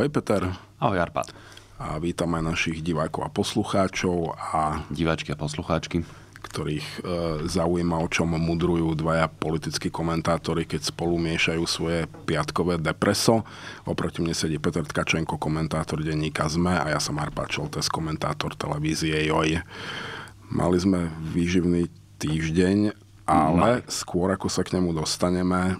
Ahoj Peter. Ahoj Arpad. A vítam aj našich divákov a poslucháčov a... Diváčky a poslucháčky ktorých e, zaujíma, o čom mudrujú dvaja politickí komentátori, keď spolu miešajú svoje piatkové depreso. Oproti mne sedí Peter Tkačenko, komentátor denníka ZME a ja som Arpa Čoltes, komentátor televízie JOJ. Mali sme výživný týždeň, ale no. skôr ako sa k nemu dostaneme,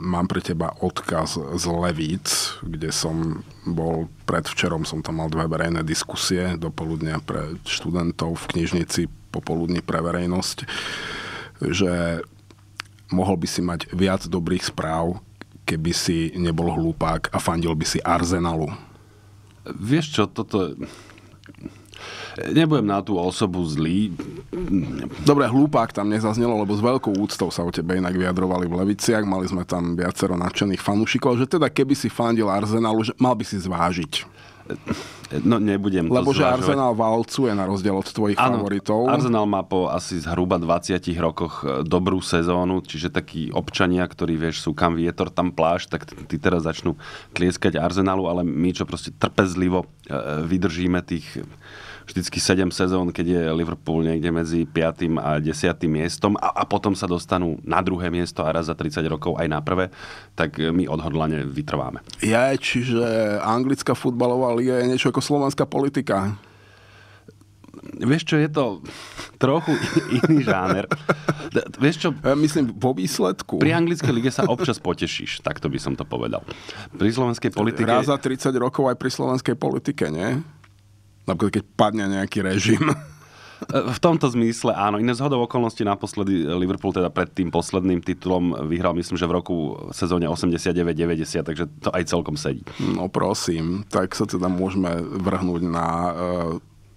Mám pre teba odkaz z Levíc, kde som bol predvčerom, som tam mal dve verejné diskusie, dopoludnia pre študentov v knižnici, popoludní pre verejnosť, že mohol by si mať viac dobrých správ, keby si nebol hlupák a fandil by si Arsenalu. Vieš čo, toto nebudem na tú osobu zlý. Dobre, hlúpák tam nezaznelo, lebo s veľkou úctou sa o tebe inak vyjadrovali v Leviciach, mali sme tam viacero nadšených fanúšikov, že teda keby si fandil Arsenalu, že mal by si zvážiť. No nebudem to Lebo že zvážovať. Arsenal valcuje na rozdiel od tvojich ano, favoritov. Arsenal má po asi zhruba 20 rokoch e, dobrú sezónu, čiže takí občania, ktorí vieš, sú kam vietor, tam pláž, tak ty teraz začnú tlieskať Arsenalu, ale my čo proste trpezlivo e, e, vydržíme tých vždycky 7 sezón, keď je Liverpool niekde medzi 5. a 10. miestom a, a potom sa dostanú na druhé miesto a raz za 30 rokov aj na prvé, tak my odhodlane vytrváme. Je, čiže anglická futbalová liga je niečo ako slovenská politika. Vieš čo, je to trochu iný žáner. Vieš čo? Ja myslím, vo výsledku. Pri anglickej lige sa občas potešíš, tak to by som to povedal. Pri slovenskej politike... Raz za 30 rokov aj pri slovenskej politike, nie? Napríklad, keď padne nejaký režim. V tomto zmysle áno. Iné zhodou okolností naposledy Liverpool teda pred tým posledným titulom vyhral myslím, že v roku v sezóne 89-90, takže to aj celkom sedí. No prosím, tak sa teda môžeme vrhnúť na uh,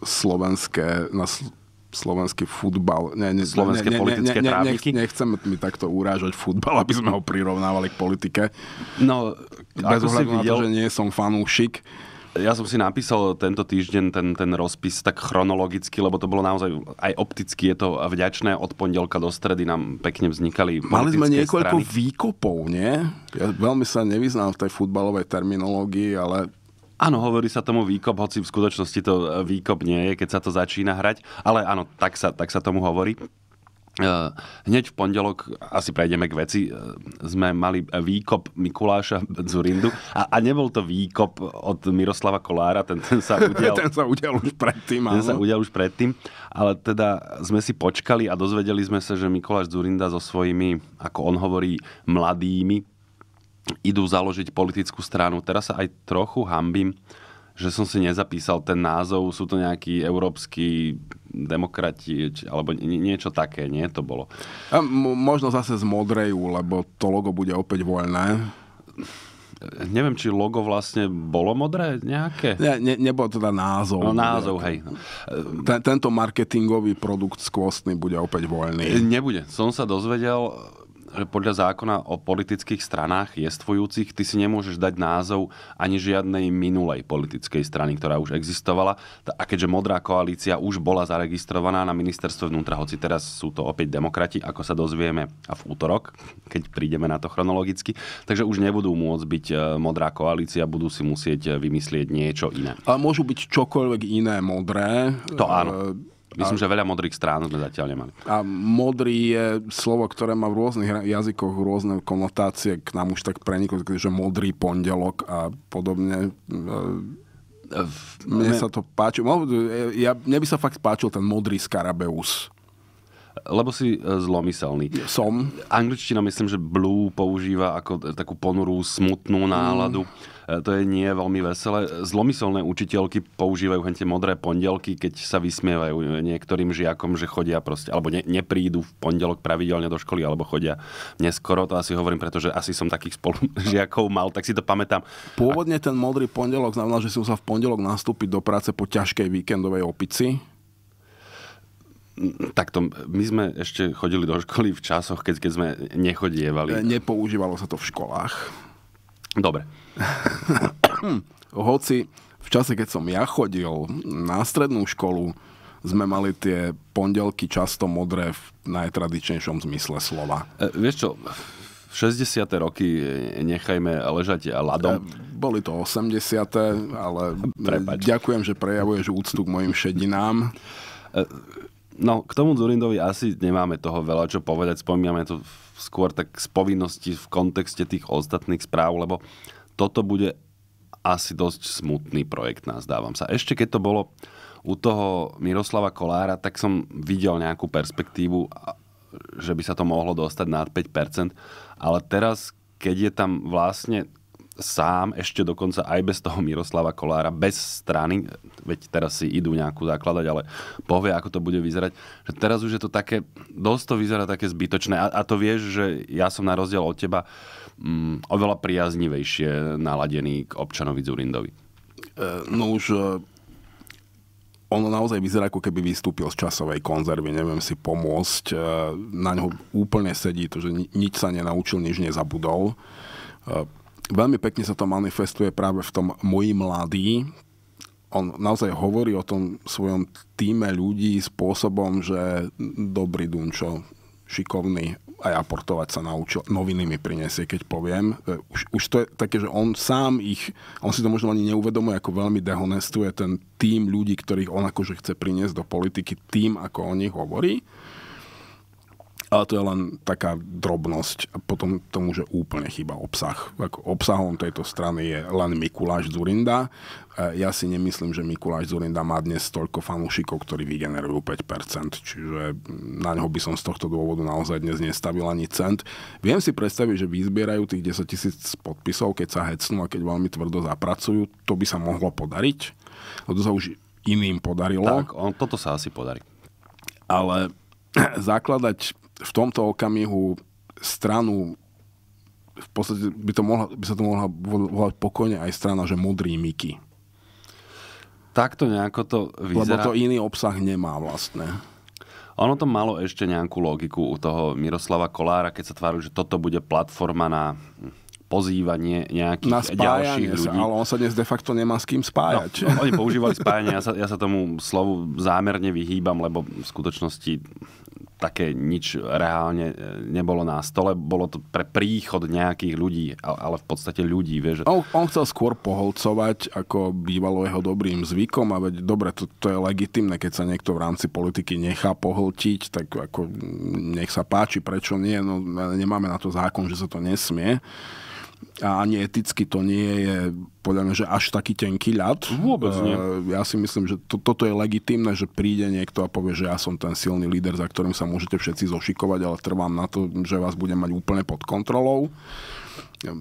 slovenské, na sl- slovenský futbal. Nie, nie, Slovenské nie, politické nie, nie, Nech, nechcem mi takto urážať futbal, aby sme ho prirovnávali k politike. No, Bez ako si videl... to, že nie som fanúšik, ja som si napísal tento týždeň ten, ten rozpis tak chronologicky, lebo to bolo naozaj aj opticky je to vďačné. Od pondelka do stredy nám pekne vznikali Mali sme niekoľko strany. výkopov, nie? Ja veľmi sa nevyznám v tej futbalovej terminológii, ale Áno, hovorí sa tomu výkop, hoci v skutočnosti to výkop nie je, keď sa to začína hrať, ale áno, tak sa, tak sa tomu hovorí. Eh, hneď v pondelok, asi prejdeme k veci, eh, sme mali výkop Mikuláša Zurindu a, a nebol to výkop od Miroslava Kolára, ten, ten sa udial... ten sa udial už predtým, Ten sa udial už predtým, ale teda sme si počkali a dozvedeli sme sa, že Mikuláš Zurinda so svojimi, ako on hovorí, mladými idú založiť politickú stranu. Teraz sa aj trochu hambím, že som si nezapísal ten názov, sú to nejakí európsky demokrati, či, alebo niečo také, nie to bolo. A možno zase z modrejú, lebo to logo bude opäť voľné. Neviem, či logo vlastne bolo modré nejaké? Ne, ne, nebol teda názov. No názov, hej. Ten, tento marketingový produkt skvostný bude opäť voľný. Nebude. Som sa dozvedel, podľa zákona o politických stranách jestvujúcich ty si nemôžeš dať názov ani žiadnej minulej politickej strany, ktorá už existovala. A keďže Modrá koalícia už bola zaregistrovaná na ministerstve vnútra, hoci teraz sú to opäť demokrati, ako sa dozvieme a v útorok, keď prídeme na to chronologicky, takže už nebudú môcť byť e, Modrá koalícia, budú si musieť e, vymyslieť niečo iné. A môžu byť čokoľvek iné modré. To áno. E- Myslím, a, že veľa modrých strán sme zatiaľ nemali. A modrý je slovo, ktoré má v rôznych jazykoch rôzne konotácie. K nám už tak preniklo, že modrý pondelok a podobne. E, mne sa to páči. E, ja, mne by sa fakt páčil ten modrý skarabeus. Lebo si e, zlomyselný. Som. Angličtina myslím, že blue používa ako e, takú ponurú, smutnú náladu. Mm e, to je nie veľmi veselé. Zlomyselné učiteľky používajú hente modré pondelky, keď sa vysmievajú niektorým žiakom, že chodia proste, alebo ne, neprídu v pondelok pravidelne do školy, alebo chodia neskoro. To asi hovorím, pretože asi som takých žiakov mal, tak si to pamätám. Pôvodne ten modrý pondelok znamenal, že si musel v pondelok nastúpiť do práce po ťažkej víkendovej opici Takto, my sme ešte chodili do školy v časoch, keď, keď sme nechodievali. E, nepoužívalo sa to v školách. Dobre. Hoci v čase, keď som ja chodil na strednú školu, sme mali tie pondelky často modré v najtradičnejšom zmysle slova. E, vieš čo, 60. roky e, nechajme ležať a E, Boli to 80. ale Prepač. ďakujem, že prejavuješ úctu k mojim šedinám. E, No, k tomu Zurindovi asi nemáme toho veľa čo povedať. Spomíname to skôr tak z povinnosti v kontexte tých ostatných správ, lebo toto bude asi dosť smutný projekt, nazdávam sa. Ešte keď to bolo u toho Miroslava Kolára, tak som videl nejakú perspektívu, že by sa to mohlo dostať nad 5%, ale teraz, keď je tam vlastne sám ešte dokonca aj bez toho Miroslava Kolára, bez strany, veď teraz si idú nejakú zakladať, ale povie, ako to bude vyzerať. Že teraz už je to také, dosť to vyzerá také zbytočné a, a to vieš, že ja som na rozdiel od teba mm, oveľa priaznivejšie naladený k občanovi Zurindovi. E, no už e, ono naozaj vyzerá, ako keby vystúpil z časovej konzervy, neviem si pomôcť. E, na ňo úplne sedí to, že nič sa nenaučil, nič nezabudol veľmi pekne sa to manifestuje práve v tom Moji mladí. On naozaj hovorí o tom svojom týme ľudí spôsobom, že dobrý Dunčo, šikovný, aj aportovať sa naučil, noviny mi prinesie, keď poviem. E, už, už to je také, že on sám ich, on si to možno ani neuvedomuje, ako veľmi dehonestuje ten tým ľudí, ktorých on akože chce priniesť do politiky, tým, ako o nich hovorí. Ale to je len taká drobnosť. A potom tomu, že úplne chýba obsah. Ako obsahom tejto strany je len Mikuláš Zurinda. Ja si nemyslím, že Mikuláš Zurinda má dnes toľko fanúšikov, ktorí vygenerujú 5%. Čiže na neho by som z tohto dôvodu naozaj dnes nestavil ani cent. Viem si predstaviť, že vyzbierajú tých 10 tisíc podpisov, keď sa hecnú a keď veľmi tvrdo zapracujú. To by sa mohlo podariť. To sa už iným podarilo. Tak, on, toto sa asi podarí. Ale zakladať v tomto okamihu stranu v podstate by, to mohla, by sa to mohla volať pokojne aj strana, že modrý Miky. Takto nejako to vyzerá. Lebo to iný obsah nemá vlastne. Ono to malo ešte nejakú logiku u toho Miroslava Kolára, keď sa tváril, že toto bude platforma na pozývanie nejakých na ďalších ľudí. ale on sa dnes de facto nemá s kým spájať. No, no oni používali spájanie, ja sa, ja sa tomu slovu zámerne vyhýbam, lebo v skutočnosti také nič reálne e, nebolo na stole, bolo to pre príchod nejakých ľudí, ale v podstate ľudí. Vieš. On, on chcel skôr poholcovať, ako bývalo jeho dobrým zvykom a veď dobre, to, to je legitimné, keď sa niekto v rámci politiky nechá poholtiť, tak ako nech sa páči, prečo nie, no nemáme na to zákon, že sa to nesmie a ani eticky to nie je podľa mňa, že až taký tenký ľad. Vôbec nie. Eh, ja si myslím, že to, toto je legitimné, že príde niekto a povie, že ja som ten silný líder, za ktorým sa môžete všetci zošikovať, ale trvám na to, že vás budem mať úplne pod kontrolou.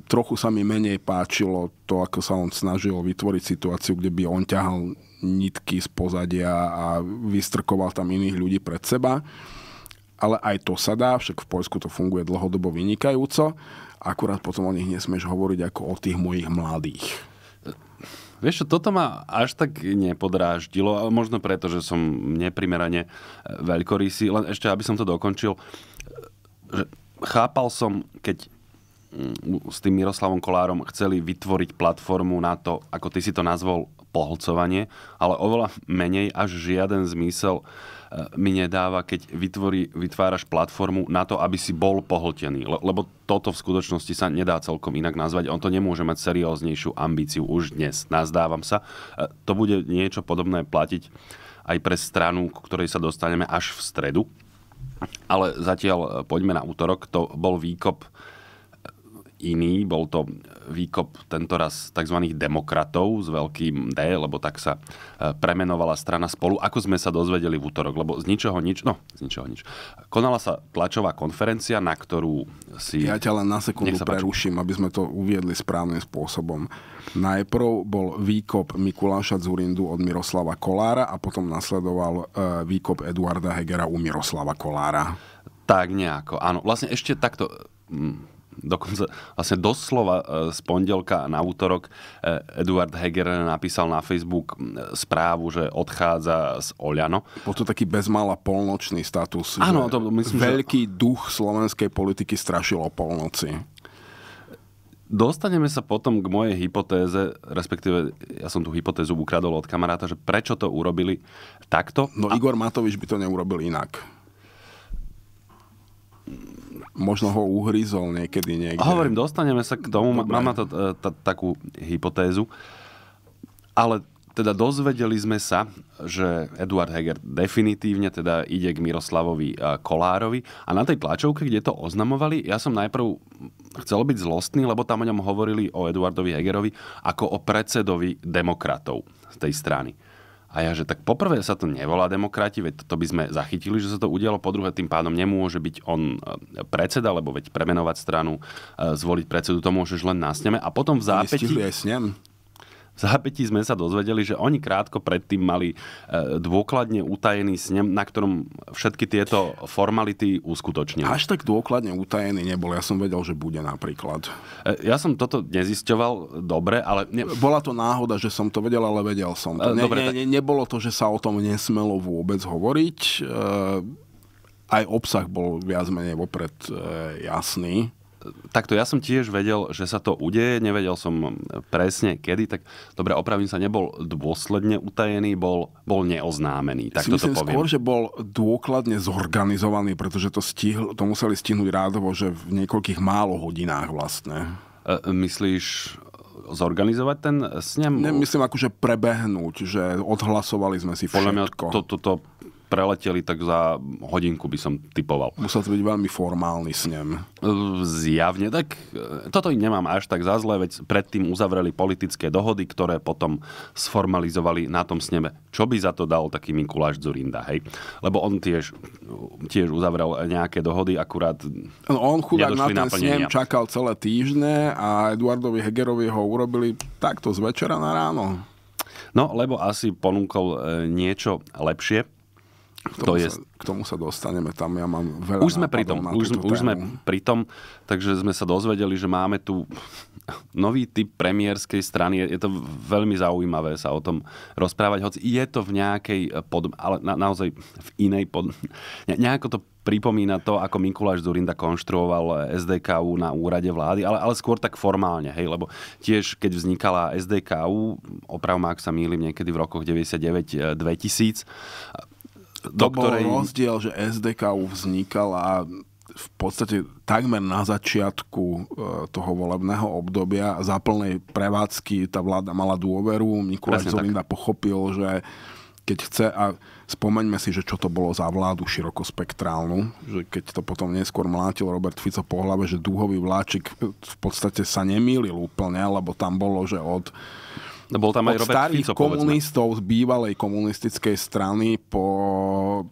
Trochu sa mi menej páčilo to, ako sa on snažil vytvoriť situáciu, kde by on ťahal nitky z pozadia a vystrkoval tam iných ľudí pred seba ale aj to sa dá, však v Poľsku to funguje dlhodobo vynikajúco, akurát potom o nich nesmieš hovoriť ako o tých mojich mladých. Vieš čo, toto ma až tak nepodráždilo, ale možno preto, že som neprimerane e, veľkorysý. Len ešte, aby som to dokončil, e, že chápal som, keď mm, s tým Miroslavom Kolárom chceli vytvoriť platformu na to, ako ty si to nazval, pohlcovanie, ale oveľa menej až žiaden zmysel mi nedáva, keď vytvorí, vytváraš platformu na to, aby si bol pohltený. Le, lebo toto v skutočnosti sa nedá celkom inak nazvať. On to nemôže mať serióznejšiu ambíciu už dnes. Nazdávam sa. E, to bude niečo podobné platiť aj pre stranu, k ktorej sa dostaneme až v stredu. Ale zatiaľ e, poďme na útorok. To bol výkop iný. Bol to výkop tentoraz tzv. demokratov s veľkým D, lebo tak sa e, premenovala strana spolu. Ako sme sa dozvedeli v útorok, lebo z ničoho nič, no, z ničoho nič. Konala sa tlačová konferencia, na ktorú si... Ja ťa len na sekundu sa preruším, aby sme to uviedli správnym spôsobom. Najprv bol výkop Mikuláša Zurindu od Miroslava Kolára a potom nasledoval e, výkop Eduarda Hegera u Miroslava Kolára. Tak nejako, áno. Vlastne ešte takto mm, dokonca vlastne doslova e, z pondelka na útorok e, Eduard Heger napísal na Facebook správu, že odchádza z Oľano. Bol to taký bezmála polnočný status. Áno, to myslím, Veľký že... duch slovenskej politiky strašil o polnoci. Dostaneme sa potom k mojej hypotéze, respektíve ja som tú hypotézu ukradol od kamaráta, že prečo to urobili takto. No Igor Matovič by to neurobil inak možno ho uhryzol niekedy niekde. Hovorím, dostaneme sa k tomu, Dobre. mám na to e, takú hypotézu. Ale teda dozvedeli sme sa, že Eduard Heger definitívne teda ide k Miroslavovi e, Kolárovi a na tej tlačovke, kde to oznamovali, ja som najprv chcel byť zlostný, lebo tam o ňom hovorili o Eduardovi Hegerovi ako o predsedovi demokratov z tej strany. A ja, že tak poprvé sa to nevolá demokrati, veď to by sme zachytili, že sa to udialo, po druhé tým pádom nemôže byť on e, predseda, lebo veď premenovať stranu, e, zvoliť predsedu, to môžeš len na sneme. A potom v zápäti... aj snem? V zápätí sme sa dozvedeli, že oni krátko predtým mali e, dôkladne utajený snem, na ktorom všetky tieto formality uskutočnili. Až tak dôkladne utajený nebol. Ja som vedel, že bude napríklad. E, ja som toto nezisťoval dobre, ale... Ne... Bola to náhoda, že som to vedel, ale vedel som to. E, ne, dobre, ne, ne, nebolo to, že sa o tom nesmelo vôbec hovoriť. Aj obsah bol viac menej vopred jasný takto ja som tiež vedel, že sa to udeje, nevedel som presne kedy, tak dobre, opravím sa, nebol dôsledne utajený, bol, bol neoznámený. Tak si myslím skôr, že bol dôkladne zorganizovaný, pretože to, stihl, to museli stihnúť rádovo, že v niekoľkých málo hodinách vlastne. E, myslíš, zorganizovať ten snem? Nemyslím akože prebehnúť, že odhlasovali sme si všetko. Podľa mňa to, to, to preleteli tak za hodinku by som typoval. Musel to byť veľmi formálny snem. Zjavne, tak e, toto im nemám až tak za zlé, veď predtým uzavreli politické dohody, ktoré potom sformalizovali na tom sneme. Čo by za to dal taký Mikuláš Zurinda, hej? Lebo on tiež, tiež uzavrel nejaké dohody, akurát no, on chudák na ten snem čakal celé týždne a Eduardovi Hegerovi ho urobili takto z večera na ráno. No, lebo asi ponúkol e, niečo lepšie. K tomu, to je... sa, k tomu sa dostaneme, tam ja mám veľa Už sme pri tom, už, už sme pri tom, takže sme sa dozvedeli, že máme tu nový typ premiérskej strany. Je, to veľmi zaujímavé sa o tom rozprávať, hoci je to v nejakej eh, podobe, ale na, naozaj v inej podobe. Ne, nejako to pripomína to, ako Mikuláš Zurinda konštruoval eh, SDKU na úrade vlády, ale, ale skôr tak formálne, hej, lebo tiež keď vznikala SDKU, opravom ak sa mýlim niekedy v rokoch 99-2000, do ktorej... bol rozdiel, že SDKU vznikala v podstate takmer na začiatku e, toho volebného obdobia za plnej prevádzky tá vláda mala dôveru. Mikuláš Zolinda pochopil, že keď chce, a spomeňme si, že čo to bolo za vládu širokospektrálnu, že keď to potom neskôr mlátil Robert Fico po hlave, že dúhový vláčik v podstate sa nemýlil úplne, lebo tam bolo, že od No, bol tam aj Od Robert starých Fico, komunistov z bývalej komunistickej strany po e,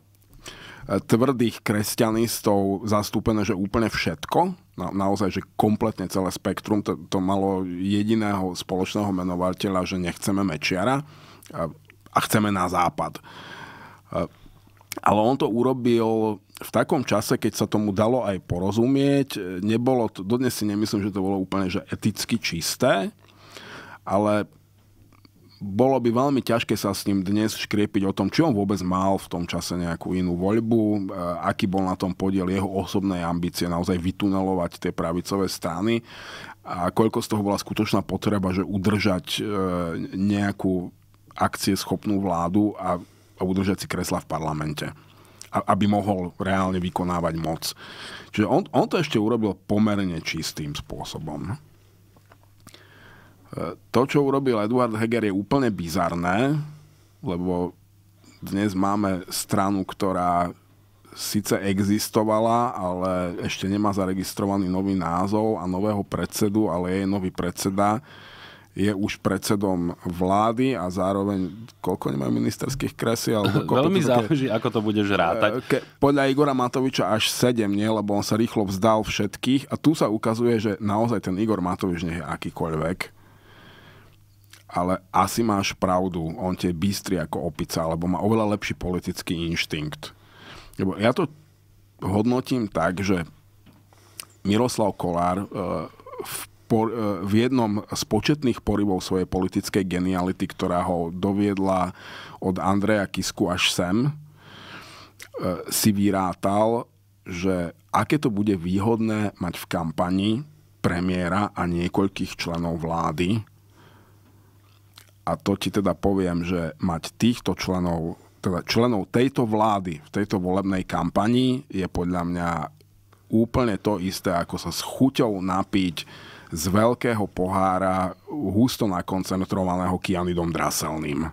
tvrdých kresťanistov zastúpené, že úplne všetko, na, naozaj, že kompletne celé spektrum, to, to malo jediného spoločného menovateľa, že nechceme Mečiara a, e, a chceme na západ. A, e, ale on to urobil v takom čase, keď sa tomu dalo aj porozumieť. Nebolo to, dodnes si nemyslím, že to bolo úplne že eticky čisté, ale bolo by veľmi ťažké sa s ním dnes škriepiť o tom, či on vôbec mal v tom čase nejakú inú voľbu, e, aký bol na tom podiel jeho osobnej ambície naozaj vytunelovať tie pravicové strany a koľko z toho bola skutočná potreba, že udržať e, nejakú schopnú vládu a, a udržať si kresla v parlamente aby mohol reálne vykonávať moc. Čiže on, on to ešte urobil pomerne čistým spôsobom. To, čo urobil Eduard Heger, je úplne bizarné, lebo dnes máme stranu, ktorá síce existovala, ale ešte nemá zaregistrovaný nový názov a nového predsedu, ale je nový predseda je už predsedom vlády a zároveň koľko nemajú ministerských kresiel? Veľmi záleží, ako to budeš rátať. Ke, podľa Igora Matoviča až 7, nie? lebo on sa rýchlo vzdal všetkých a tu sa ukazuje, že naozaj ten Igor Matovič nie je akýkoľvek ale asi máš pravdu, on tie bystri ako opica, alebo má oveľa lepší politický inštinkt. Lebo ja to hodnotím tak, že Miroslav Kolár e, v, por, e, v jednom z početných porivov svojej politickej geniality, ktorá ho doviedla od Andreja Kisku až sem, e, si vyrátal, že aké to bude výhodné mať v kampani premiéra a niekoľkých členov vlády, a to ti teda poviem, že mať týchto členov, teda členov tejto vlády v tejto volebnej kampanii je podľa mňa úplne to isté, ako sa s chuťou napiť z veľkého pohára husto nakoncentrovaného kianidom draselným.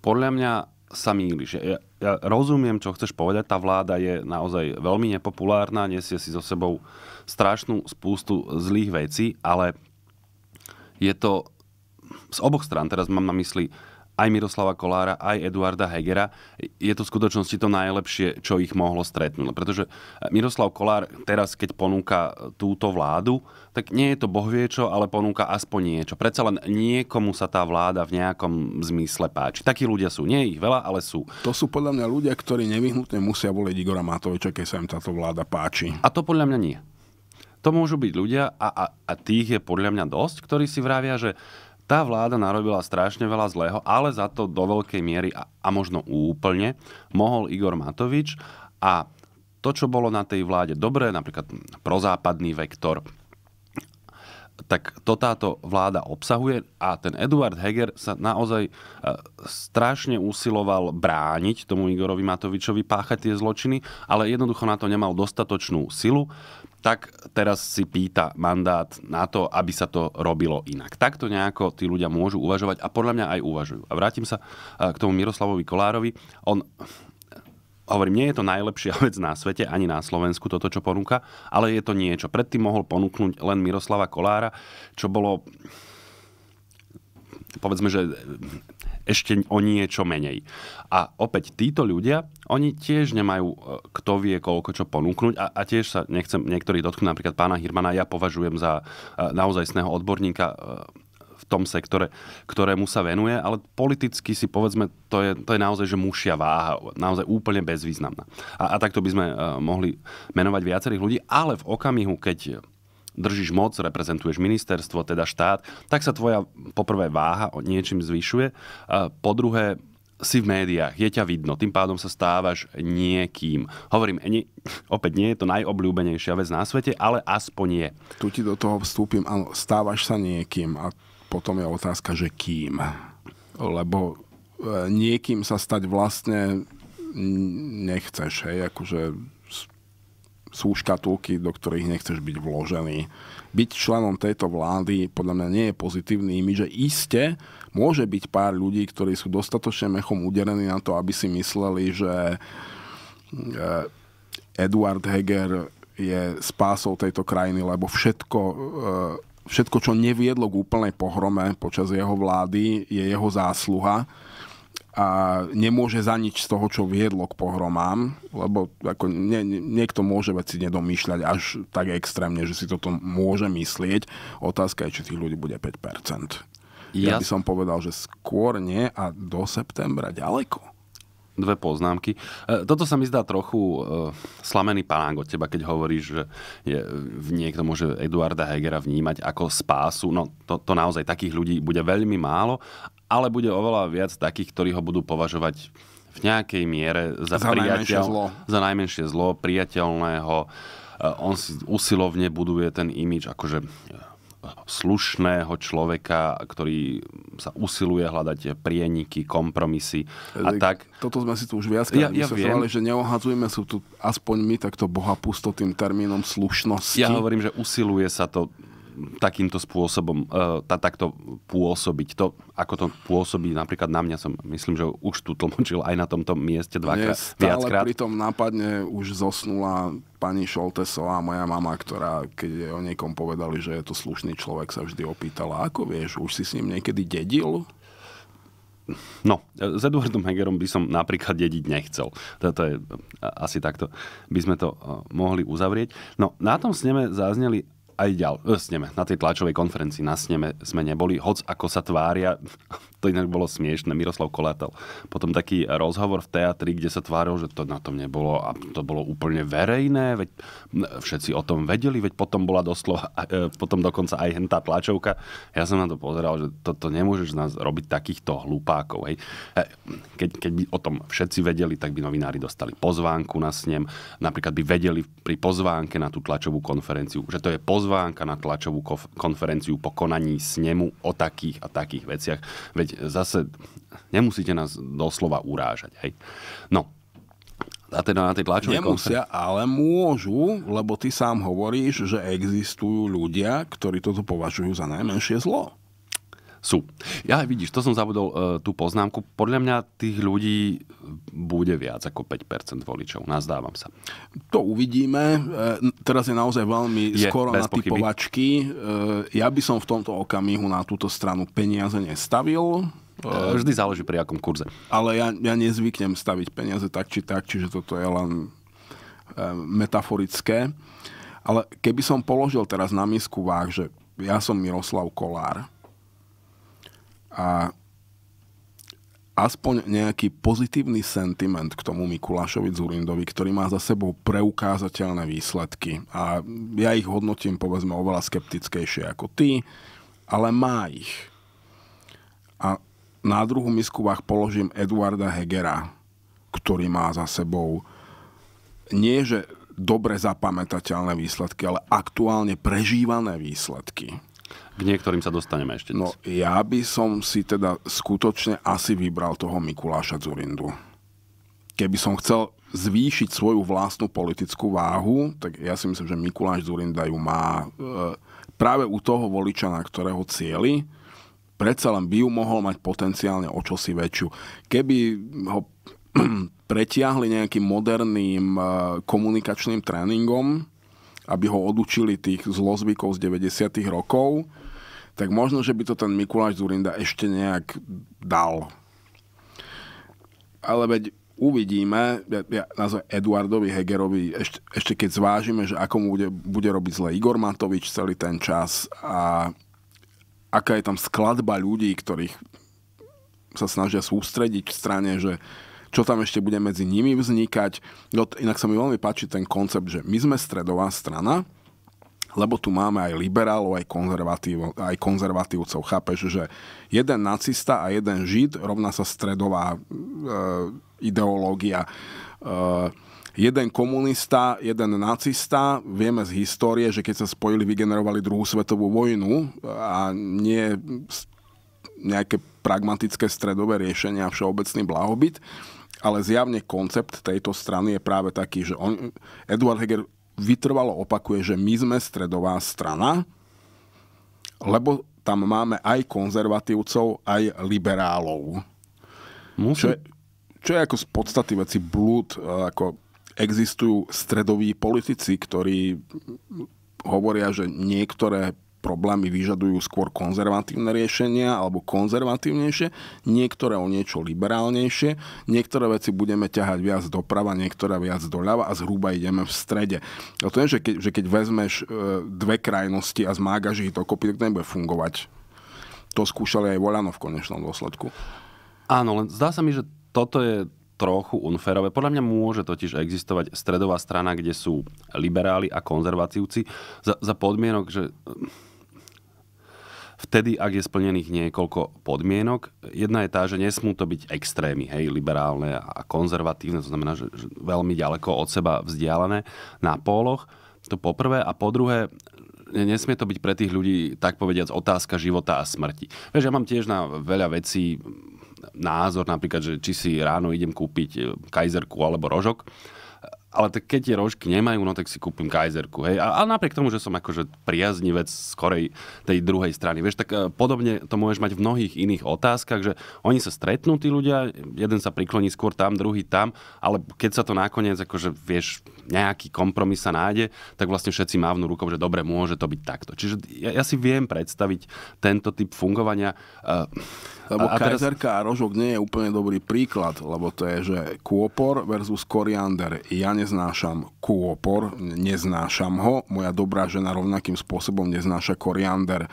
Podľa mňa sa že Ja, ja rozumiem, čo chceš povedať. Tá vláda je naozaj veľmi nepopulárna, nesie si so sebou strašnú spústu zlých vecí, ale je to z oboch strán, teraz mám na mysli aj Miroslava Kolára, aj Eduarda Hegera, je to v skutočnosti to najlepšie, čo ich mohlo stretnúť. Pretože e, Miroslav Kolár teraz, keď ponúka e, túto vládu, tak nie je to bohviečo, ale ponúka aspoň niečo. Predsa len niekomu sa tá vláda v nejakom zmysle páči. Takí ľudia sú, nie ich veľa, ale sú. To sú podľa mňa ľudia, ktorí nevyhnutne musia voliť Igora Matoviča, keď sa im táto vláda páči. A to podľa mňa nie. To môžu byť ľudia a, a, a tých je podľa mňa dosť, ktorí si vravia, že tá vláda narobila strašne veľa zlého, ale za to do veľkej miery a, a možno úplne mohol Igor Matovič a to, čo bolo na tej vláde dobré, napríklad prozápadný vektor, tak to táto vláda obsahuje a ten Eduard Heger sa naozaj e, strašne usiloval brániť tomu Igorovi Matovičovi páchať tie zločiny, ale jednoducho na to nemal dostatočnú silu tak teraz si pýta mandát na to, aby sa to robilo inak. Takto nejako tí ľudia môžu uvažovať a podľa mňa aj uvažujú. A vrátim sa e, k tomu Miroslavovi Kolárovi. On hovorím, nie je to najlepšia vec na svete, ani na Slovensku toto, čo ponúka, ale je to niečo. Predtým mohol ponúknuť len Miroslava Kolára, čo bolo povedzme, že ešte o niečo menej. A opäť títo ľudia, oni tiež nemajú e, kto vie koľko čo ponúknuť a, a tiež sa nechcem niektorých dotknúť, napríklad pána Hirmana, ja považujem za e, naozaj sného odborníka e, v tom sektore, ktorému sa venuje, ale politicky si povedzme, to je, to je naozaj že mušia váha, naozaj úplne bezvýznamná. A, a takto by sme mohli menovať viacerých ľudí, ale v okamihu, keď držíš moc, reprezentuješ ministerstvo, teda štát, tak sa tvoja poprvé váha niečo niečím zvyšuje. Po druhé, si v médiách, je ťa vidno, tým pádom sa stávaš niekým. Hovorím, nie, opäť nie je to najobľúbenejšia vec na svete, ale aspoň je. Tu ti do toho vstúpim, áno, stávaš sa niekým a potom je otázka, že kým. Lebo e, niekým sa stať vlastne nechceš, hej, akože sú škatulky, do ktorých nechceš byť vložený. Byť členom tejto vlády podľa mňa nie je pozitívny imič, že iste môže byť pár ľudí, ktorí sú dostatočne mechom uderení na to, aby si mysleli, že eh, Eduard Heger je spásou tejto krajiny, lebo všetko, eh, všetko, čo neviedlo k úplnej pohrome počas jeho vlády, je jeho zásluha a nemôže za nič z toho, čo viedlo k pohromám, lebo ako nie, niekto môže veci nedomýšľať až tak extrémne, že si toto môže myslieť. Otázka je, či tých ľudí bude 5%. Ja, ja by som povedal, že skôr nie a do septembra ďaleko. Dve poznámky. E, toto sa mi zdá trochu e, slamený palánk od teba, keď hovoríš, že je, niekto môže Eduarda Hegera vnímať ako spásu. No to, to naozaj takých ľudí bude veľmi málo, ale bude oveľa viac takých, ktorí ho budú považovať v nejakej miere za, za, najmenšie, zlo. za najmenšie zlo, priateľného. Eh, on si usilovne buduje ten imič akože eh, slušného človeka, ktorý sa usiluje hľadať prieniky, kompromisy a tak. Toto sme si tu už viac, ja, ja vysvetľovali, že neohadzujeme sú tu aspoň my takto boha pusto tým termínom slušnosti. Ja hovorím, že usiluje sa to takýmto spôsobom, e, tá, takto pôsobiť. To, ako to pôsobí napríklad na mňa, som myslím, že už tu tlmočil aj na tomto mieste dvakrát, viackrát. pri tom nápadne už zosnula pani Šoltesová, moja mama, ktorá, keď o niekom povedali, že je to slušný človek, sa vždy opýtala, ako vieš, už si s ním niekedy dedil? No, s Eduardom Hegerom by som napríklad dediť nechcel. Toto je asi takto, by sme to e, mohli uzavrieť. No, na tom sneme zazneli aj ďal, sneme, na tej tlačovej konferencii na sneme sme neboli, hoc ako sa tvária, to inak bolo smiešne, Miroslav Koletel. Potom taký rozhovor v teatri, kde sa tváril, že to na tom nebolo a to bolo úplne verejné, veď všetci o tom vedeli, veď potom bola doslova, e, potom dokonca aj hentá tlačovka. Ja som na to pozeral, že toto nemôžeš z nás robiť takýchto hlupákov. Hej. E, keď, keď by o tom všetci vedeli, tak by novinári dostali pozvánku na snem, napríklad by vedeli pri pozvánke na tú tlačovú konferenciu, že to je pozvánka na tlačovú konferenciu po konaní snemu o takých a takých veciach. Veď keď zase nemusíte nás doslova urážať. Hej? No, a teda na tej tlačovej Nemusia, konfer... ale môžu, lebo ty sám hovoríš, že existujú ľudia, ktorí toto považujú za najmenšie zlo. Sú. Ja vidíš, to som zabudol e, tú poznámku. Podľa mňa tých ľudí bude viac ako 5% voličov. Nazdávam sa. To uvidíme. E, teraz je naozaj veľmi je, skoro na typovačky. E, ja by som v tomto okamihu na túto stranu peniaze nestavil. E, Vždy záleží pri akom kurze. Ale ja, ja nezvyknem staviť peniaze tak či tak, čiže toto je len e, metaforické. Ale keby som položil teraz na misku váh, že ja som Miroslav Kolár, a aspoň nejaký pozitívny sentiment k tomu Mikulášovi Zurindovi, ktorý má za sebou preukázateľné výsledky. A ja ich hodnotím, povedzme, oveľa skeptickejšie ako ty, ale má ich. A na druhú misku vách položím Eduarda Hegera, ktorý má za sebou nie že dobre zapamätateľné výsledky, ale aktuálne prežívané výsledky. K niektorým sa dostaneme ešte. No, ja by som si teda skutočne asi vybral toho Mikuláša Zurindu. Keby som chcel zvýšiť svoju vlastnú politickú váhu, tak ja si myslím, že Mikuláš Zurinda ju má e, práve u toho voliča, na ktorého cieli, predsa len by ju mohol mať potenciálne o čosi väčšiu. Keby ho pretiahli nejakým moderným e, komunikačným tréningom, aby ho odučili tých zlozvykov z 90. rokov, tak možno, že by to ten Mikuláš Zurinda ešte nejak dal. Ale veď uvidíme, ja, ja nazvem Eduardovi Hegerovi, ešte, ešte keď zvážime, že ako mu bude, bude robiť zle Igor Matovič celý ten čas a aká je tam skladba ľudí, ktorých sa snažia sústrediť v strane, že čo tam ešte bude medzi nimi vznikať. No, inak sa mi veľmi páči ten koncept, že my sme stredová strana, lebo tu máme aj liberálov, aj, konzervatív, aj konzervatívcov. Chápeš, že jeden nacista a jeden žid rovná sa stredová e, ideológia. E, jeden komunista, jeden nacista, vieme z histórie, že keď sa spojili, vygenerovali druhú svetovú vojnu e, a nie nejaké pragmatické stredové riešenia a všeobecný blahobyt ale zjavne koncept tejto strany je práve taký, že on, Edward Heger vytrvalo opakuje, že my sme stredová strana, lebo tam máme aj konzervatívcov, aj liberálov. Musím... Čo, je, čo je ako z podstaty veci blúd, e, ako existujú stredoví politici, ktorí hovoria, že niektoré problémy vyžadujú skôr konzervatívne riešenia alebo konzervatívnejšie, niektoré o niečo liberálnejšie, niektoré veci budeme ťahať viac doprava, niektoré viac doľava a zhruba ideme v strede. A to je, že keď, že keď vezmeš e, dve krajnosti a zmágaš ich dokopy, tak to nebude fungovať. To skúšali aj Volano v konečnom dôsledku. Áno, len zdá sa mi, že toto je trochu unférové. Podľa mňa môže totiž existovať stredová strana, kde sú liberáli a konzervatívci za, za podmienok, že vtedy, ak je splnených niekoľko podmienok. Jedna je tá, že nesmú to byť extrémy, hej, liberálne a konzervatívne, to znamená, že, že veľmi ďaleko od seba vzdialené na póloch. To poprvé. A po druhé, nesmie to byť pre tých ľudí, tak povediac, otázka života a smrti. Vieš, ja mám tiež na veľa vecí názor, napríklad, že či si ráno idem kúpiť kajzerku alebo rožok ale tak keď tie rožky nemajú, no tak si kúpim kajzerku. Hej. A, a napriek tomu, že som akože priaznivec skorej tej druhej strany. Vieš, tak e, podobne to môžeš mať v mnohých iných otázkach, že oni sa stretnú, tí ľudia, jeden sa prikloní skôr tam, druhý tam, ale keď sa to nakoniec, akože vieš, nejaký kompromis sa nájde, tak vlastne všetci mávnu rukou, že dobre, môže to byť takto. Čiže ja, ja si viem predstaviť tento typ fungovania. E, lebo a, a teraz... a rožok nie je úplne dobrý príklad, lebo to je, že kôpor versus koriander. Ja neznášam kôpor, neznášam ho. Moja dobrá žena rovnakým spôsobom neznáša koriander.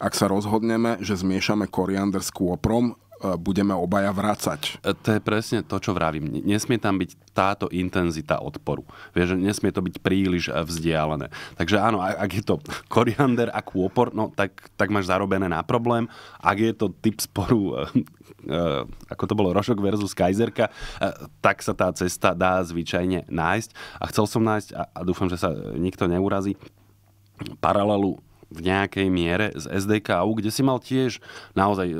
Ak sa rozhodneme, že zmiešame koriander s kôprom, e, budeme obaja vrácať. E, to je presne to, čo vravím. Nesmie tam byť táto intenzita odporu. Vieš, nesmie to byť príliš e, vzdialené. Takže áno, ak je to koriander a kôpor, no tak, tak máš zarobené na problém. Ak je to typ sporu Eh, ako to bolo Rošok versus Kajzerka, eh, tak sa tá cesta dá zvyčajne nájsť. A chcel som nájsť, a, dúfam, že sa nikto neurazí, paralelu v nejakej miere z SDKU, kde si mal tiež naozaj eh,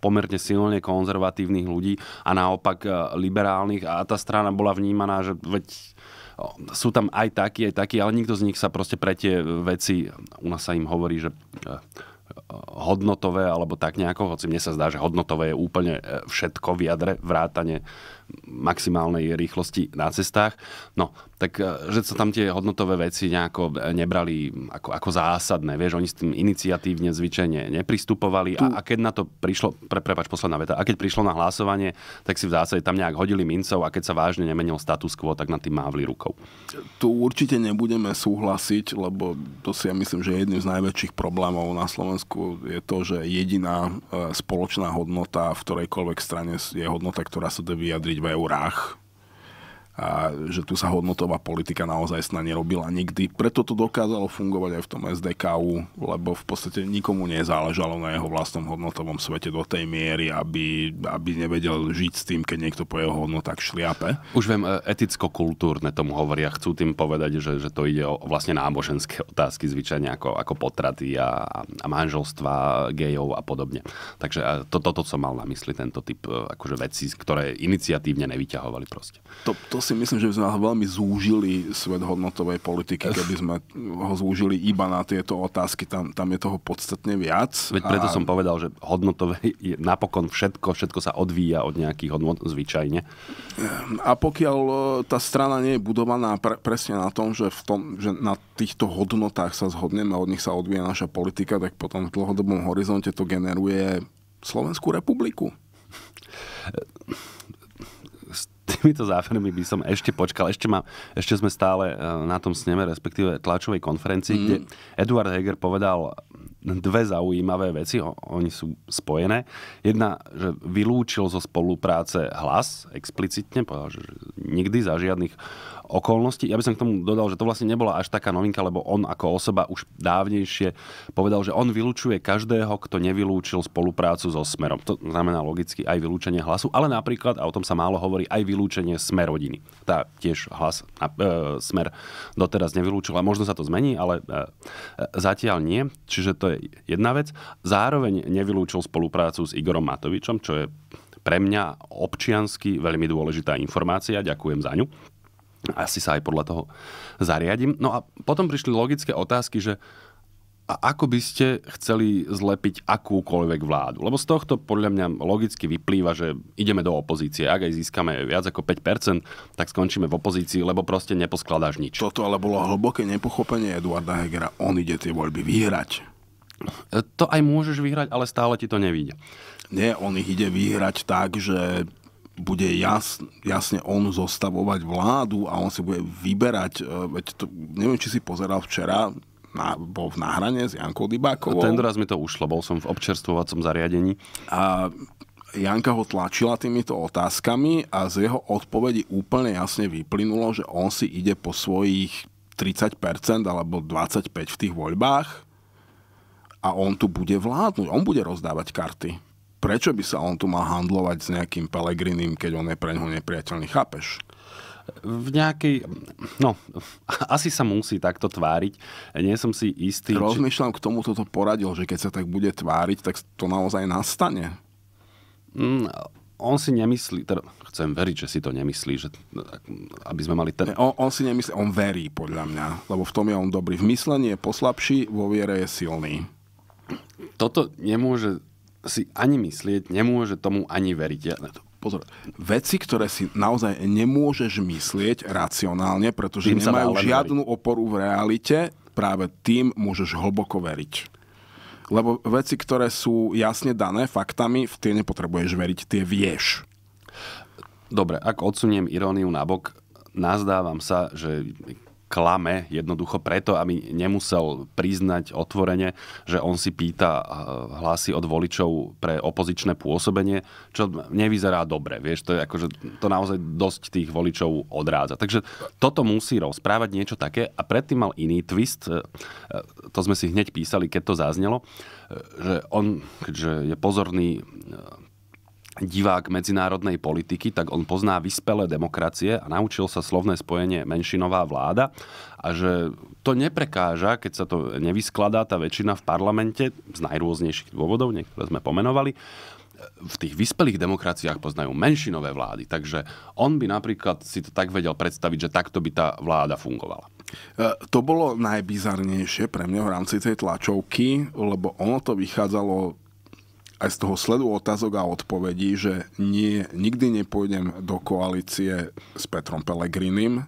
pomerne silne konzervatívnych ľudí a naopak liberálnych a tá strana bola vnímaná, že veď sú tam aj takí, aj takí, ale nikto z nich sa proste pre tie veci, u nás sa im hovorí, že hodnotové alebo tak nejako, hoci mne sa zdá, že hodnotové je úplne e, všetko v jadre, vrátane maximálnej rýchlosti na cestách. No, tak e, že sa tam tie hodnotové veci nejako nebrali ako, ako zásadné. Vieš, oni s tým iniciatívne zvyčajne nepristupovali tu... a, a keď na to prišlo, pre, prepač, posledná veta, a keď prišlo na hlasovanie, tak si v zásade tam nejak hodili mincov a keď sa vážne nemenil status quo, tak nad tým mávli rukou. Tu určite nebudeme súhlasiť, lebo to si ja myslím, že jedným z najväčších problémov na Slovensku je to, že jediná e, spoločná hodnota v ktorejkoľvek strane je hodnota, ktorá sa dá hovoriť v eurách a že tu sa hodnotová politika naozaj sna nerobila nikdy. Preto to dokázalo fungovať aj v tom SDKU, lebo v podstate nikomu nezáležalo na jeho vlastnom hodnotovom svete do tej miery, aby, aby nevedel žiť s tým, keď niekto po jeho hodnotách šliape. Už viem, e, eticko-kultúrne tomu hovoria, chcú tým povedať, že, že to ide o vlastne náboženské otázky zvyčajne ako, ako potraty a, a manželstva gejov a podobne. Takže e, to, toto som mal na mysli, tento typ e, akože veci, ktoré iniciatívne nevyťahovali proste. To, to si myslím, že by sme veľmi zúžili svet hodnotovej politiky, keby sme ho zúžili iba na tieto otázky. Tam, tam je toho podstatne viac. Veď preto a... som povedal, že hodnotové je napokon všetko, všetko sa odvíja od nejakých hodnot zvyčajne. A pokiaľ e, tá strana nie je budovaná pre, presne na tom, že, v tom, že na týchto hodnotách sa zhodneme, od nich sa odvíja naša politika, tak potom v dlhodobom horizonte to generuje Slovenskú republiku. týmito záfermi by som ešte počkal. Ešte, ma, ešte sme stále eh, na tom sneme, respektíve tlačovej konferencii, mm. kde Eduard Heger povedal dve zaujímavé veci, oni sú spojené. Jedna, že vylúčil zo spolupráce hlas explicitne, povedal, že nikdy za žiadnych okolností. Ja by som k tomu dodal, že to vlastne nebola až taká novinka, lebo on ako osoba už dávnejšie povedal, že on vylúčuje každého, kto nevylúčil spoluprácu so Smerom. To znamená logicky aj vylúčenie hlasu, ale napríklad, a o tom sa málo hovorí, aj vylúčenie Smer rodiny. Tá tiež hlas, e, Smer doteraz nevylúčila. Možno sa to zmení, ale e, e zatiaľ nie. Čiže to je je jedna vec. Zároveň nevylúčil spoluprácu s Igorom Matovičom, čo je pre mňa občiansky veľmi dôležitá informácia. Ďakujem za ňu. Asi sa aj podľa toho zariadím. No a potom prišli logické otázky, že a ako by ste chceli zlepiť akúkoľvek vládu? Lebo z tohto podľa mňa logicky vyplýva, že ideme do opozície. Ak aj získame viac ako 5%, tak skončíme v opozícii, lebo proste neposkladáš nič. Toto ale bolo hlboké nepochopenie Eduarda Hegera. On ide tie voľby vyhrať to aj môžeš vyhrať, ale stále ti to nevíde. Nie, on ich ide vyhrať tak, že bude jasne, jasne on zostavovať vládu a on si bude vyberať, e, veď to, neviem, či si pozeral včera, na, bol v náhrane s Jankou Dybákovou. Ten raz mi to ušlo, bol som v občerstvovacom zariadení. A Janka ho tlačila týmito otázkami a z jeho odpovedí úplne jasne vyplynulo, že on si ide po svojich 30% alebo 25% v tých voľbách a on tu bude vládnuť, on bude rozdávať karty. Prečo by sa on tu mal handlovať s nejakým Pelegrinim, keď on je pre neho nepriateľný, chápeš? v nejakej... No, asi sa musí takto tváriť. Nie som si istý... Rozmýšľam, či... k tomu toto poradil, že keď sa tak bude tváriť, tak to naozaj nastane. Mm, on si nemyslí, teda chcem veriť, že si to nemyslí, že, aby sme mali ten... On, on si nemyslí, on verí podľa mňa, lebo v tom je on dobrý. V myslení je poslabší, vo viere je silný toto nemôže si ani myslieť, nemôže tomu ani veriť. Ja, pozor, veci, ktoré si naozaj nemôžeš myslieť racionálne, pretože Tým nemajú žiadnu veriť. oporu v realite, práve tým môžeš hlboko veriť. Lebo veci, ktoré sú jasne dané faktami, v tie nepotrebuješ veriť, tie vieš. Dobre, ak odsuniem iróniu nabok, nazdávam sa, že klame jednoducho preto, aby nemusel priznať otvorene, že on si pýta eh, hlasy od voličov pre opozičné pôsobenie, čo nevyzerá dobre. Vieš, to, je že akože, to naozaj dosť tých voličov odrádza. Takže toto musí rozprávať niečo také a predtým mal iný twist, eh, to sme si hneď písali, keď to zaznelo, eh, že on, keďže je pozorný divák medzinárodnej politiky, tak on pozná vyspelé demokracie a naučil sa slovné spojenie menšinová vláda a že to neprekáža, keď sa to nevyskladá tá väčšina v parlamente z najrôznejších dôvodov, niektoré sme pomenovali, v tých vyspelých demokraciách poznajú menšinové vlády, takže on by napríklad si to tak vedel predstaviť, že takto by tá vláda fungovala. E, to bolo najbizarnejšie pre mňa v rámci tej tlačovky, lebo ono to vychádzalo aj z toho sledu otázok a odpovedí, že nie, nikdy nepôjdem do koalície s Petrom Pelegrinim,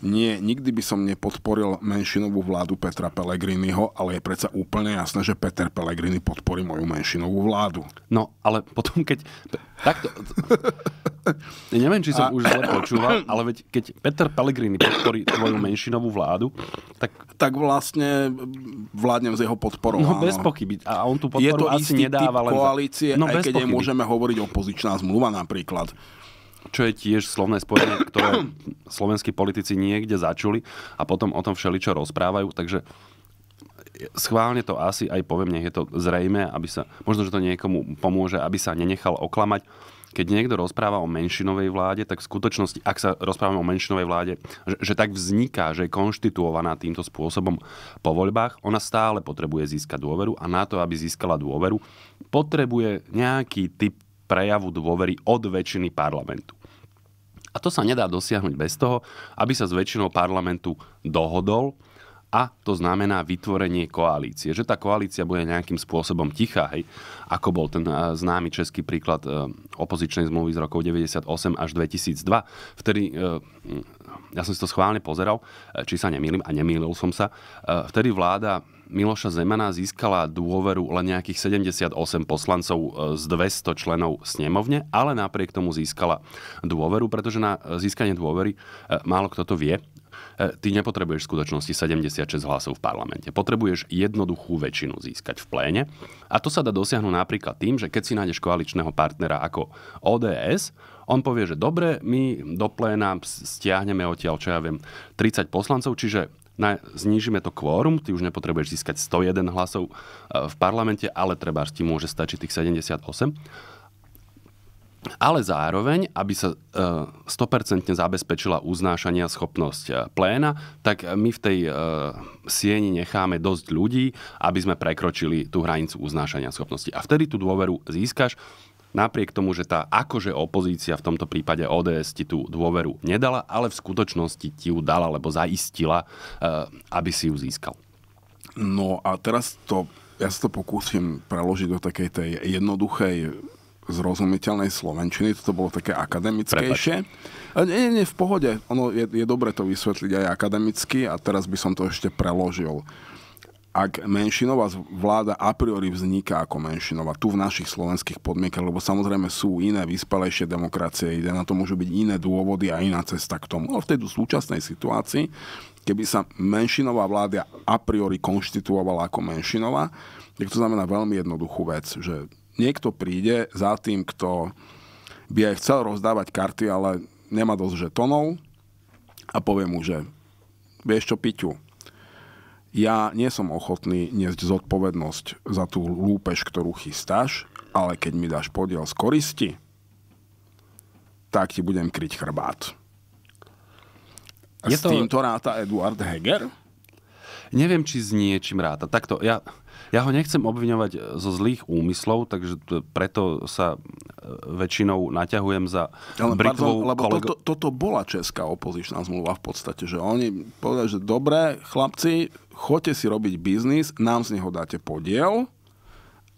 nie, nikdy by som nepodporil menšinovú vládu Petra Pelegriniho, ale je predsa úplne jasné, že Peter Pelegrini podporí moju menšinovú vládu. No, ale potom keď... Takto... Ja neviem, či som a... už zle počúval, ale veď keď Peter Pellegrini podporí tvoju menšinovú vládu, tak... Tak vlastne vládnem s jeho podporou. No áno. bez pochyby. A on tu podporu je to asi istý nedáva. Typ len... koalície, no, aj keď pochyby. môžeme hovoriť pozičná zmluva napríklad čo je tiež slovné spojenie, ktoré slovenskí politici niekde začuli a potom o tom všeličo rozprávajú, takže schválne to asi aj poviem, nech je to zrejme, aby sa, možno, že to niekomu pomôže, aby sa nenechal oklamať keď niekto rozpráva o menšinovej vláde, tak v skutočnosti, ak sa rozprávame o menšinovej vláde, že, že tak vzniká, že je konštituovaná týmto spôsobom po voľbách, ona stále potrebuje získať dôveru a na to, aby získala dôveru, potrebuje nejaký typ prejavu dôvery od väčšiny parlamentu. A to sa nedá dosiahnuť bez toho, aby sa s väčšinou parlamentu dohodol a to znamená vytvorenie koalície. Že tá koalícia bude nejakým spôsobom tichá, hej? ako bol ten eh, známy český príklad eh, opozičnej zmluvy z rokov 98 až 2002. Vtedy, eh, ja som si to schválne pozeral, či sa nemýlim, a nemýlil som sa, vtedy vláda Miloša Zemana získala dôveru len nejakých 78 poslancov z 200 členov snemovne, ale napriek tomu získala dôveru, pretože na získanie dôvery málo kto to vie E, ty nepotrebuješ v skutočnosti 76 hlasov v parlamente. Potrebuješ jednoduchú väčšinu získať v pléne. A to sa dá dosiahnuť napríklad tým, že keď si nájdeš koaličného partnera ako ODS, on povie, že dobre, my do pléna stiahneme odtiaľ, čo ja viem, 30 poslancov, čiže na, znížime to kvórum, ty už nepotrebuješ získať 101 hlasov e, v parlamente, ale treba ti môže stačiť tých 78 ale zároveň, aby sa 100% eh, zabezpečila uznášania schopnosť eh, pléna, tak my v tej eh, sieni necháme dosť ľudí, aby sme prekročili tú hranicu uznášania schopnosti. A vtedy tú dôveru získaš, napriek tomu, že tá akože opozícia, v tomto prípade ODS, ti tú dôveru nedala, ale v skutočnosti ti ju dala, lebo zaistila, aby si ju získal. No a teraz to, ja sa to pokúsim preložiť do takej tej jednoduchej zrozumiteľnej slovenčiny, toto bolo také akademickejšie. Prepač. Nie, nie, v pohode, ono je, je dobre to vysvetliť aj akademicky a teraz by som to ešte preložil. Ak menšinová vláda a priori vzniká ako menšinová, tu v našich slovenských podmienkach, lebo samozrejme sú iné vyspelejšie demokracie, ide na to môžu byť iné dôvody a iná cesta k tomu. Ale no, v tejto súčasnej situácii, keby sa menšinová vláda a priori konštituovala ako menšinová, tak to znamená veľmi jednoduchú vec, že niekto príde za tým, kto by aj chcel rozdávať karty, ale nemá dosť žetonov a povie mu, že vieš čo, Piťu, ja nie som ochotný niesť zodpovednosť za tú lúpež, ktorú chystáš, ale keď mi dáš podiel z koristi, tak ti budem kryť chrbát. Je S to... týmto ráta Eduard Heger? Neviem, či s niečím ráta. Takto, ja ja ho nechcem obviňovať eh, zo zlých úmyslov, takže preto sa eh, väčšinou naťahujem za Ale, pardon, lebo kolego... toto, toto bola česká opozičná zmluva v podstate, že oni povedali, že dobré, chlapci, choďte si robiť biznis, nám z neho dáte podiel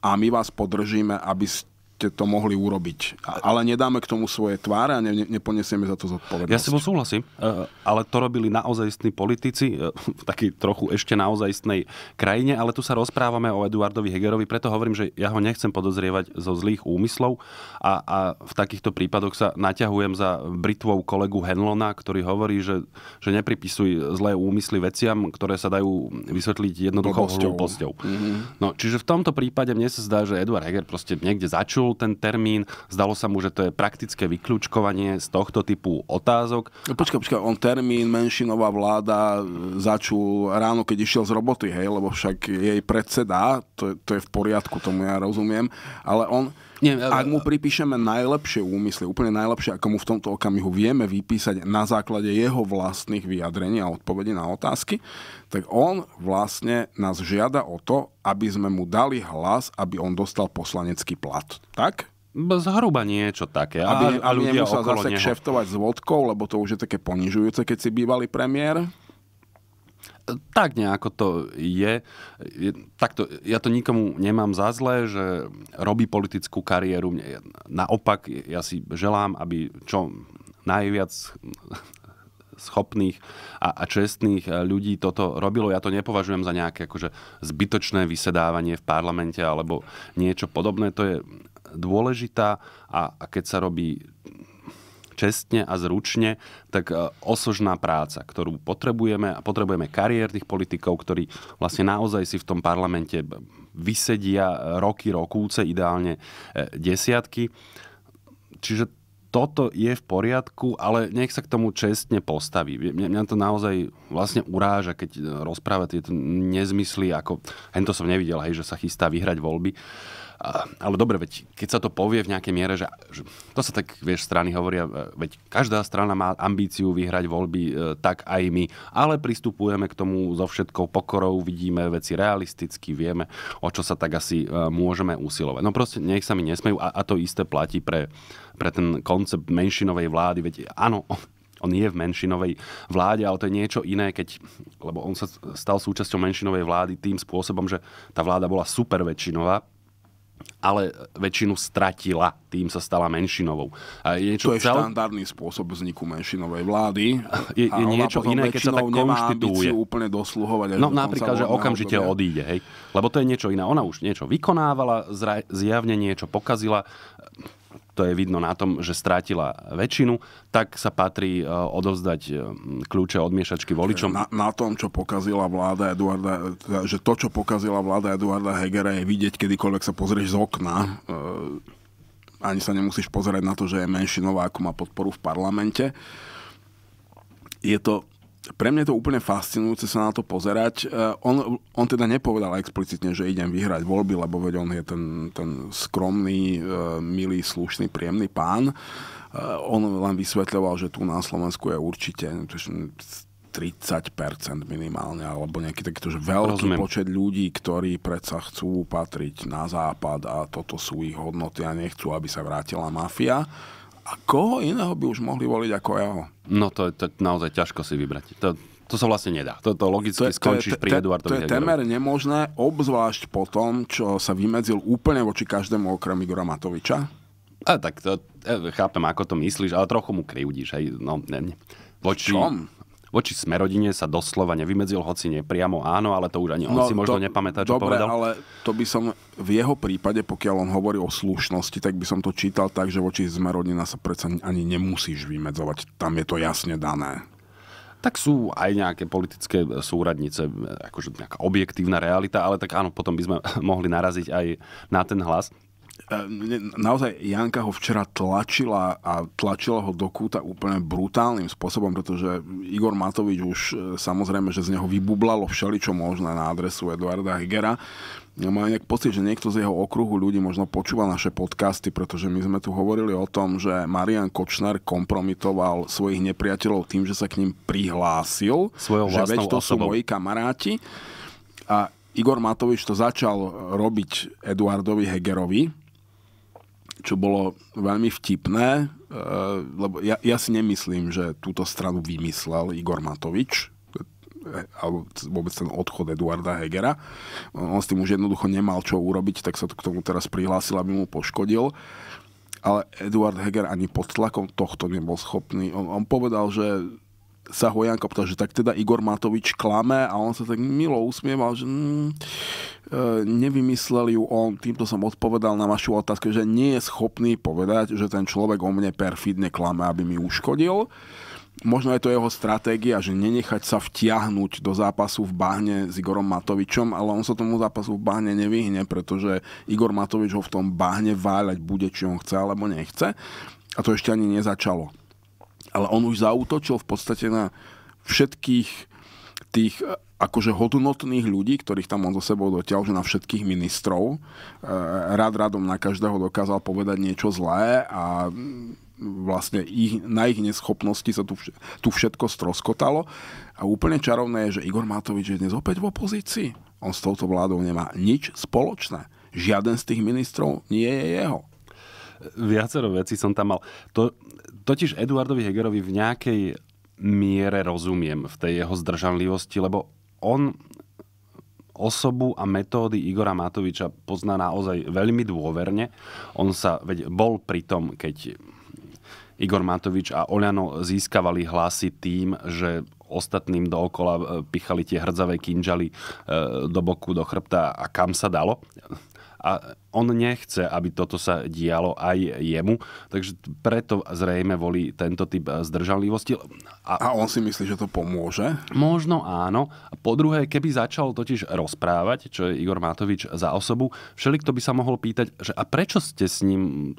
a my vás podržíme, aby ste ste to mohli urobiť. Ale nedáme k tomu svoje tváre a ne, neponesieme za to zodpovednosť. Ja si súhlasím, e, ale to robili naozajstní politici e, v takej trochu ešte naozajstnej krajine, ale tu sa rozprávame o Eduardovi Hegerovi, preto hovorím, že ja ho nechcem podozrievať zo zlých úmyslov a, a v takýchto prípadoch sa naťahujem za britvou kolegu Henlona, ktorý hovorí, že, že nepripisuj zlé úmysly veciam, ktoré sa dajú vysvetliť jednoduchou hlúposťou. Mm-hmm. No, čiže v tomto prípade mne sa zdá, že Eduard Heger proste niekde začul počul ten termín, zdalo sa mu, že to je praktické vyklúčkovanie z tohto typu otázok. No, počkaj, počkaj, on termín menšinová vláda e, začul ráno, keď išiel z roboty, hej, lebo však jej predseda, to, to je v poriadku, tomu ja rozumiem, ale on... Nie, e, ak mu pripíšeme najlepšie úmysly, úplne najlepšie, ako mu v tomto okamihu vieme vypísať na základe jeho vlastných vyjadrení a odpovedí na otázky, tak on vlastne nás žiada o to, aby sme mu dali hlas, aby on dostal poslanecký plat. Tak? Zhruba niečo také. Aby, a, aby ľudia nemusel zase neho. kšeftovať s vodkou, lebo to už je také ponižujúce, keď si bývalý premiér. Tak nejako to je. je takto, ja to nikomu nemám za zlé, že robí politickú kariéru. Naopak, ja si želám, aby čo najviac schopných a, a čestných e, ľudí toto robilo. Ja to nepovažujem za nejaké akože zbytočné vysedávanie v parlamente alebo niečo podobné. To je dôležitá a, a keď sa robí čestne a zručne, tak e, osožná práca, ktorú potrebujeme a potrebujeme kariér tých politikov, ktorí vlastne naozaj si v tom parlamente vysedia roky, rokúce, ideálne e, desiatky. Čiže toto je v poriadku, ale nech sa k tomu čestne postaví. Mňa, mňa to naozaj vlastne uráža, keď e, rozpráva tieto nezmysly, ako hento som nevidel, hej, že sa chystá vyhrať voľby. A, ale dobre, veď keď sa to povie v nejakej miere, že, že to sa tak, vieš, strany hovoria, e, veď každá strana má ambíciu vyhrať voľby, e, tak aj my, ale pristupujeme k tomu so všetkou pokorou, vidíme veci realisticky, vieme, o čo sa tak asi e, môžeme usilovať. No proste nech sa mi nesmejú a, a to isté platí pre pre ten koncept menšinovej vlády. Veď áno, on je v menšinovej vláde, ale to je niečo iné, keď, lebo on sa stal súčasťou menšinovej vlády tým spôsobom, že tá vláda bola super väčšinová. ale väčšinu stratila, tým sa stala menšinovou. A je to je cel... štandardný spôsob vzniku menšinovej vlády. Je, je niečo iné, keď sa tak konštituuje. úplne dosluhovať. No napríklad, že okamžite obdobia. odíde, hej. Lebo to je niečo iné. Ona už niečo vykonávala, zjavne niečo pokazila to je vidno na tom, že strátila väčšinu, tak sa patrí e, odovzdať e, kľúče od miešačky voličom. Na, na tom, čo pokazila vláda Eduarda, e, že to, čo pokazila vláda Eduarda Hegera, je vidieť kedykoľvek sa pozrieš z okna. Ani sa nemusíš pozerať na to, že je menšinová, ako má podporu v parlamente. Je to pre mňa je to úplne fascinujúce sa na to pozerať. E, on, on teda nepovedal explicitne, že idem vyhrať voľby, lebo veď on je ten, ten skromný, e, milý, slušný, príjemný pán. E, on len vysvetľoval, že tu na Slovensku je určite 30% minimálne, alebo nejaký takýto že veľký Rozumiem. počet ľudí, ktorí predsa chcú patriť na západ a toto sú ich hodnoty a nechcú, aby sa vrátila mafia. A koho iného by už mohli voliť ako jeho? No to je to naozaj ťažko si vybrať. To, to sa vlastne nedá. To, logicky to, to skončíš pri Eduardovi To je temer nemožné, obzvlášť po tom, čo sa vymedzil úplne voči každému okrem Igora Matoviča. A tak to, e, chápem, ako to myslíš, ale trochu mu krivdíš. Hej, no, ne, ne. Voči, v čom? Voči Smerodine sa doslova nevymedzil, hoci nepriamo áno, ale to už ani on no, si možno to, nepamätá, čo dobre, povedal. ale to by som v jeho prípade, pokiaľ on hovorí o slušnosti, tak by som to čítal tak, že voči Smerodina sa predsa ani nemusíš vymedzovať. Tam je to jasne dané tak sú aj nejaké politické súradnice, akože nejaká objektívna realita, ale tak áno, potom by sme mohli naraziť aj na ten hlas. E, naozaj Janka ho včera tlačila a tlačila ho do kúta úplne brutálnym spôsobom, pretože Igor Matovič už e, samozrejme, že z neho vybublalo všeličo možné na adresu Eduarda Hegera. Ja mám nejak pocit, že niekto z jeho okruhu ľudí možno počúva naše podcasty, pretože my sme tu hovorili o tom, že Marian Kočner kompromitoval svojich nepriateľov tým, že sa k ním prihlásil, Svojou že veď to osobou. sú moji kamaráti. A Igor Matovič to začal robiť Eduardovi Hegerovi, čo bolo veľmi vtipné, e, lebo ja, ja si nemyslím, že túto stranu vymyslel Igor Matovič, e, alebo vôbec ten odchod Eduarda Hegera. On s tým už jednoducho nemal čo urobiť, tak sa to k tomu teraz prihlásil, aby mu poškodil. Ale Eduard Heger ani pod tlakom tohto nebol schopný. On, on povedal, že sa Janko ptal, že tak teda Igor Matovič klame a on sa tak milo usmieval, že mm, e, nevymyslel ju on, týmto som odpovedal na vašu otázku, že nie je schopný povedať, že ten človek o mne perfidne klame, aby mi uškodil. Možno je to jeho stratégia, že nenechať sa vtiahnuť do zápasu v bahne s Igorom Matovičom, ale on sa tomu zápasu v bahne nevyhne, pretože Igor Matovič ho v tom bahne váľať bude, či on chce alebo nechce. A to ešte ani nezačalo ale on už zautočil v podstate na všetkých tých eh, akože hodnotných ľudí, ktorých tam on zo sebou dotiaľ, že na všetkých ministrov. Eh, Rád radom na každého dokázal povedať niečo zlé a mm, vlastne ich, na ich neschopnosti sa tu, tu všetko stroskotalo. A úplne čarovné je, že Igor Matovič je dnes opäť v opozícii. On s touto vládou nemá nič spoločné. Žiaden z tých ministrov nie je jeho. Viacero vecí som tam mal. To, totiž Eduardovi Hegerovi v nejakej miere rozumiem v tej jeho zdržanlivosti, lebo on osobu a metódy Igora Matoviča pozná naozaj veľmi dôverne. On sa, veď bol pri tom, keď Igor Matovič a Oľano získavali hlasy tým, že ostatným dookola e, pichali tie hrdzavé kinžaly e, do boku, do chrbta a kam sa dalo a on nechce, aby toto sa dialo aj jemu, takže preto zrejme volí tento typ eh, zdržanlivosti. A, a on si myslí, že to pomôže? Možno áno. Po druhé, keby začal totiž rozprávať, čo je Igor Matovič za osobu, všelik to by sa mohol pýtať, že a prečo ste s ním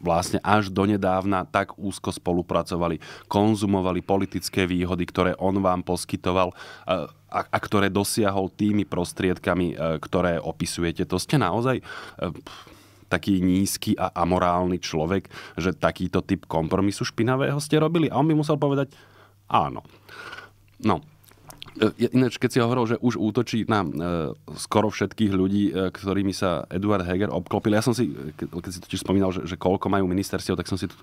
vlastne až donedávna tak úzko spolupracovali, konzumovali politické výhody, ktoré on vám poskytoval a, a ktoré dosiahol tými prostriedkami, e, ktoré opisujete. To ste naozaj e, taký nízky a amorálny človek, že takýto typ kompromisu špinavého ste robili. A on by musel povedať áno. No, E, ináč, keď si hovoril, že už útočí na e, skoro všetkých ľudí, e, ktorými sa Eduard Heger obklopil, ja som si, keď si totiž spomínal, že, že koľko majú ministerstiev, tak som si to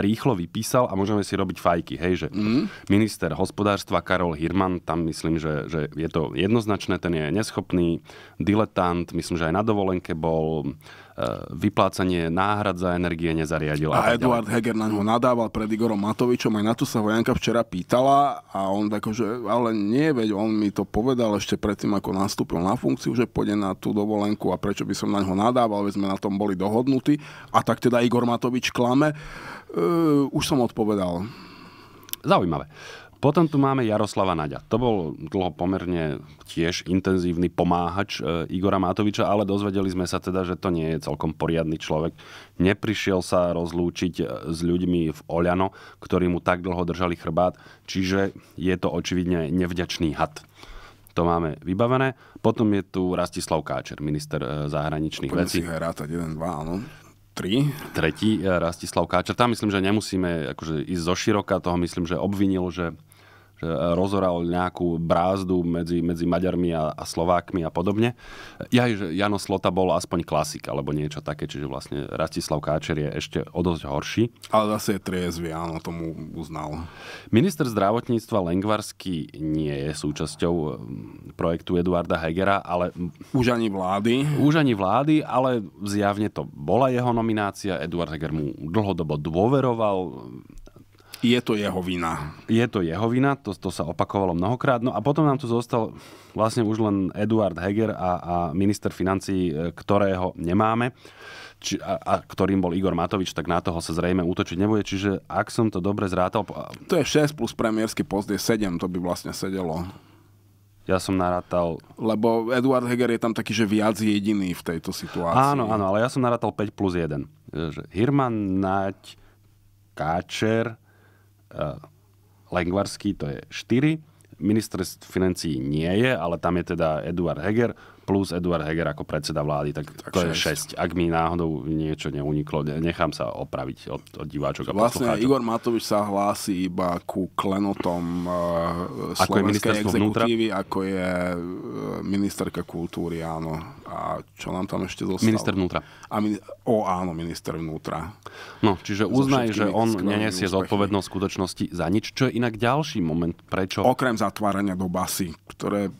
rýchlo vypísal a môžeme si robiť fajky. Hej, že mm. minister hospodárstva Karol Hirman, tam myslím, že, že je to jednoznačné, ten je neschopný, diletant, myslím, že aj na dovolenke bol, E, vyplácanie náhrad za energie nezariadil. A, a Eduard ďalej. Heger na ňo nadával pred Igorom Matovičom, aj na to sa ho Janka včera pýtala a on akože, ale nie, veď on mi to povedal ešte predtým, ako nastúpil na funkciu, že pôjde na tú dovolenku a prečo by som na ňo nadával, veď sme na tom boli dohodnutí. A tak teda Igor Matovič klame. E, už som odpovedal. Zaujímavé. Potom tu máme Jaroslava Naďa. To bol dlho pomerne tiež intenzívny pomáhač e, Igora Matoviča, ale dozvedeli sme sa teda, že to nie je celkom poriadny človek. Neprišiel sa rozlúčiť e, s ľuďmi v Oľano, ktorí mu tak dlho držali chrbát, čiže je to očividne nevďačný had. To máme vybavené. Potom je tu Rastislav Káčer, minister e, zahraničných Poďme vecí. Si rátať, jeden, dva, áno. 3. Tretí, Rastislav Káčer. Tam myslím, že nemusíme akože ísť zo široka, toho myslím, že obvinil, že E, rozoral nejakú brázdu medzi, medzi Maďarmi a, a Slovákmi a podobne. Ja, že Jano Slota bol aspoň klasik alebo niečo také, čiže vlastne Rastislav Káčer je ešte o dosť horší. Ale zase je triezvy, áno, tomu uznal. Minister zdravotníctva Lengvarsky nie je súčasťou e, projektu Eduarda Hegera, ale... Už ani vlády. Už ani vlády, ale zjavne to bola jeho nominácia. Eduard Heger mu dlhodobo dôveroval je to jeho vina. Je to jeho vina, to, to sa opakovalo mnohokrát. No a potom nám tu zostal vlastne už len Eduard Heger a, a minister financií, e, ktorého nemáme či, a, a ktorým bol Igor Matovič, tak na toho sa zrejme útočiť nebude. Čiže ak som to dobre zrátal... To je 6 plus premiérsky post je 7, to by vlastne sedelo. Ja som narátal... Lebo Eduard Heger je tam taký, že viac jediný v tejto situácii. Áno, áno, ale ja som narátal 5 plus 1. E, Hirman, Naď, Káčer, Eh, Lengvarský, to je 4. Minister financí nie je, ale tam je teda Eduard Heger plus Eduard Heger ako predseda vlády, tak, tak to 6. je 6. Ak mi náhodou niečo neuniklo, nechám sa opraviť od, od diváčok a Vlastne poslucháčok. Igor Matovič sa hlási iba ku klenotom uh, eh, slovenskej je exekutívy, vnútra? ako je eh, ministerka kultúry, áno. A čo nám tam ešte zostalo? Minister vnútra. A min- o, áno, minister vnútra. No, čiže so uznaj, že on nenesie zodpovednosť skutočnosti za nič, čo je inak ďalší moment, prečo... Okrem zatvárania do basy, ktoré...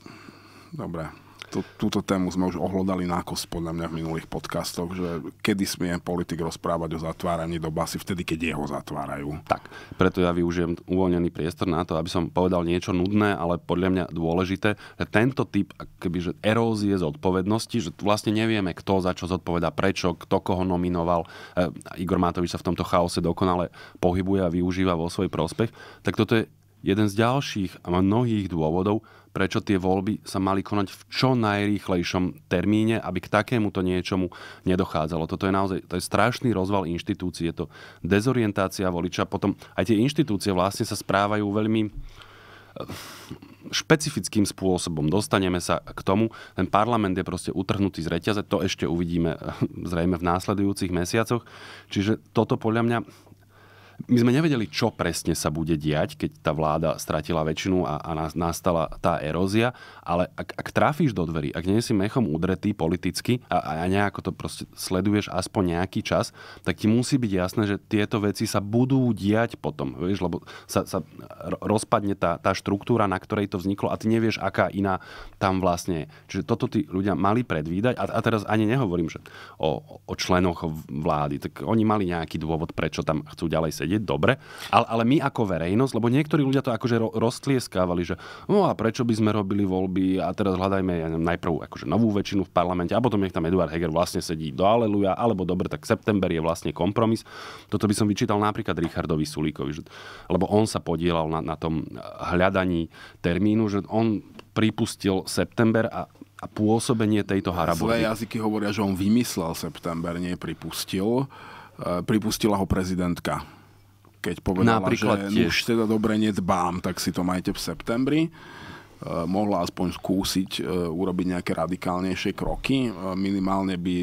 Dobre to, túto tému sme už ohľadali na kost, podľa mňa v minulých podcastoch, že kedy smie politik rozprávať o zatváraní do basy, vtedy, keď jeho zatvárajú. Tak, preto ja využijem uvoľnený priestor na to, aby som povedal niečo nudné, ale podľa mňa dôležité, že tento typ akoby, že erózie zodpovednosti, že vlastne nevieme, kto za čo zodpoveda, prečo, kto koho nominoval. E, Igor Matovič sa v tomto chaose dokonale pohybuje a využíva vo svoj prospech, tak toto je jeden z ďalších a mnohých dôvodov, prečo tie voľby sa mali konať v čo najrýchlejšom termíne, aby k takémuto niečomu nedochádzalo. Toto je naozaj to je strašný rozval inštitúcií, je to dezorientácia voliča. Potom aj tie inštitúcie vlastne sa správajú veľmi eh, špecifickým spôsobom. Dostaneme sa k tomu. Ten parlament je proste utrhnutý z reťaze. To ešte uvidíme eh, zrejme v následujúcich mesiacoch. Čiže toto podľa mňa my sme nevedeli, čo presne sa bude diať, keď tá vláda stratila väčšinu a, a nastala tá erózia, ale ak, ak trafíš do dverí, ak nie si mechom udretý politicky a, a nejako to proste sleduješ aspoň nejaký čas, tak ti musí byť jasné, že tieto veci sa budú diať potom, vieš, lebo sa, sa rozpadne tá, tá štruktúra, na ktorej to vzniklo a ty nevieš, aká iná tam vlastne je. Čiže toto tí ľudia mali predvídať a, a teraz ani nehovorím, že o, o členoch vlády, tak oni mali nejaký dôvod, prečo tam chcú ďalej sedieť vedieť, dobre. Ale, ale my ako verejnosť, lebo niektorí ľudia to akože roztlieskávali, že no a prečo by sme robili voľby a teraz hľadajme ja neviem, najprv akože novú väčšinu v parlamente a potom nech tam Eduard Heger vlastne sedí do Aleluja, alebo dobre, tak september je vlastne kompromis. Toto by som vyčítal napríklad Richardovi Sulíkovi, že, lebo on sa podielal na, na tom hľadaní termínu, že on pripustil september a a pôsobenie tejto haraboty. Svoje jazyky hovoria, že on vymyslel september, nie pripustil. E, pripustila ho prezidentka keď povedala, Napríklad že tiež. už teda dobre nedbám, tak si to majte v septembri e, mohla aspoň skúsiť e, urobiť nejaké radikálnejšie kroky. E, minimálne by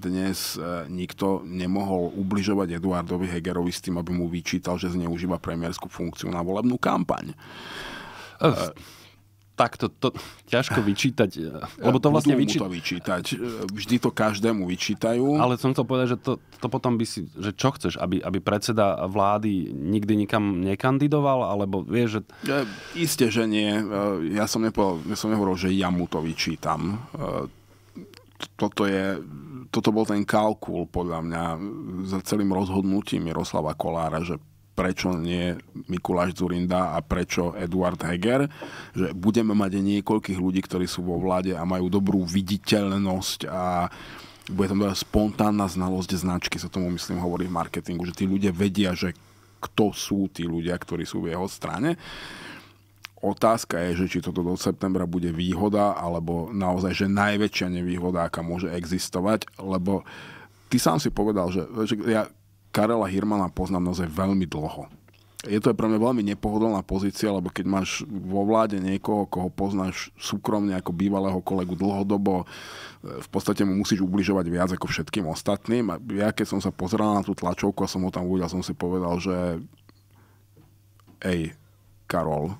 dnes nikto nemohol ubližovať Eduardovi Hegerovi s tým, aby mu vyčítal, že zneužíva premiérskú funkciu na volebnú kampaň. Uh takto to ťažko vyčítať, eh, lebo to vlastne vyčítať. to vyčítať, eh, vždy to každému vyčítajú. Ale som chcel povedať, že to, to potom by si, že čo chceš, aby, aby predseda vlády nikdy nikam nekandidoval, alebo vieš, že... Ja, eh, isté, že nie. Ja som, nepovedal, ja som nehovoril, že ja mu to vyčítam. Toto je toto bol ten kalkul podľa mňa za celým rozhodnutím Miroslava Kolára, že prečo nie Mikuláš Zurinda a prečo Eduard Heger, že budeme mať niekoľkých ľudí, ktorí sú vo vláde a majú dobrú viditeľnosť a bude tam spontánna znalosť značky, sa tomu myslím hovorí v marketingu, že tí ľudia vedia, že kto sú tí ľudia, ktorí sú v jeho strane. Otázka je, že či toto do septembra bude výhoda, alebo naozaj, že najväčšia nevýhoda, aká môže existovať, lebo ty sám si povedal, že, že ja Karela Hirmana poznám naozaj veľmi dlho. Je to pre mňa veľmi nepohodlná pozícia, lebo keď máš vo vláde niekoho, koho poznáš súkromne ako bývalého kolegu dlhodobo, e, v podstate mu musíš ubližovať viac ako všetkým ostatným. A ja keď som sa pozeral na tú tlačovku a som ho tam uvidel, som si povedal, že ej, Karol,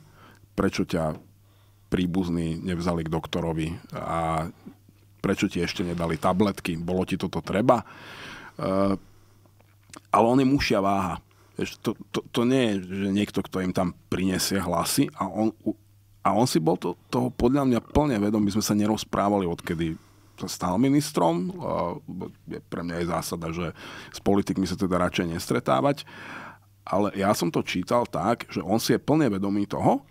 prečo ťa príbuzní nevzali k doktorovi a prečo ti ešte nedali tabletky, bolo ti toto treba. E, ale on je mušia váha. Vieš, to, to, to nie je, že niekto, kto im tam prinesie hlasy a on, a on si bol to, toho podľa mňa plne vedom, my sme sa nerozprávali, odkedy sa stal ministrom. Pre mňa je zásada, že s politikmi sa teda radšej nestretávať. Ale ja som to čítal tak, že on si je plne vedomý toho,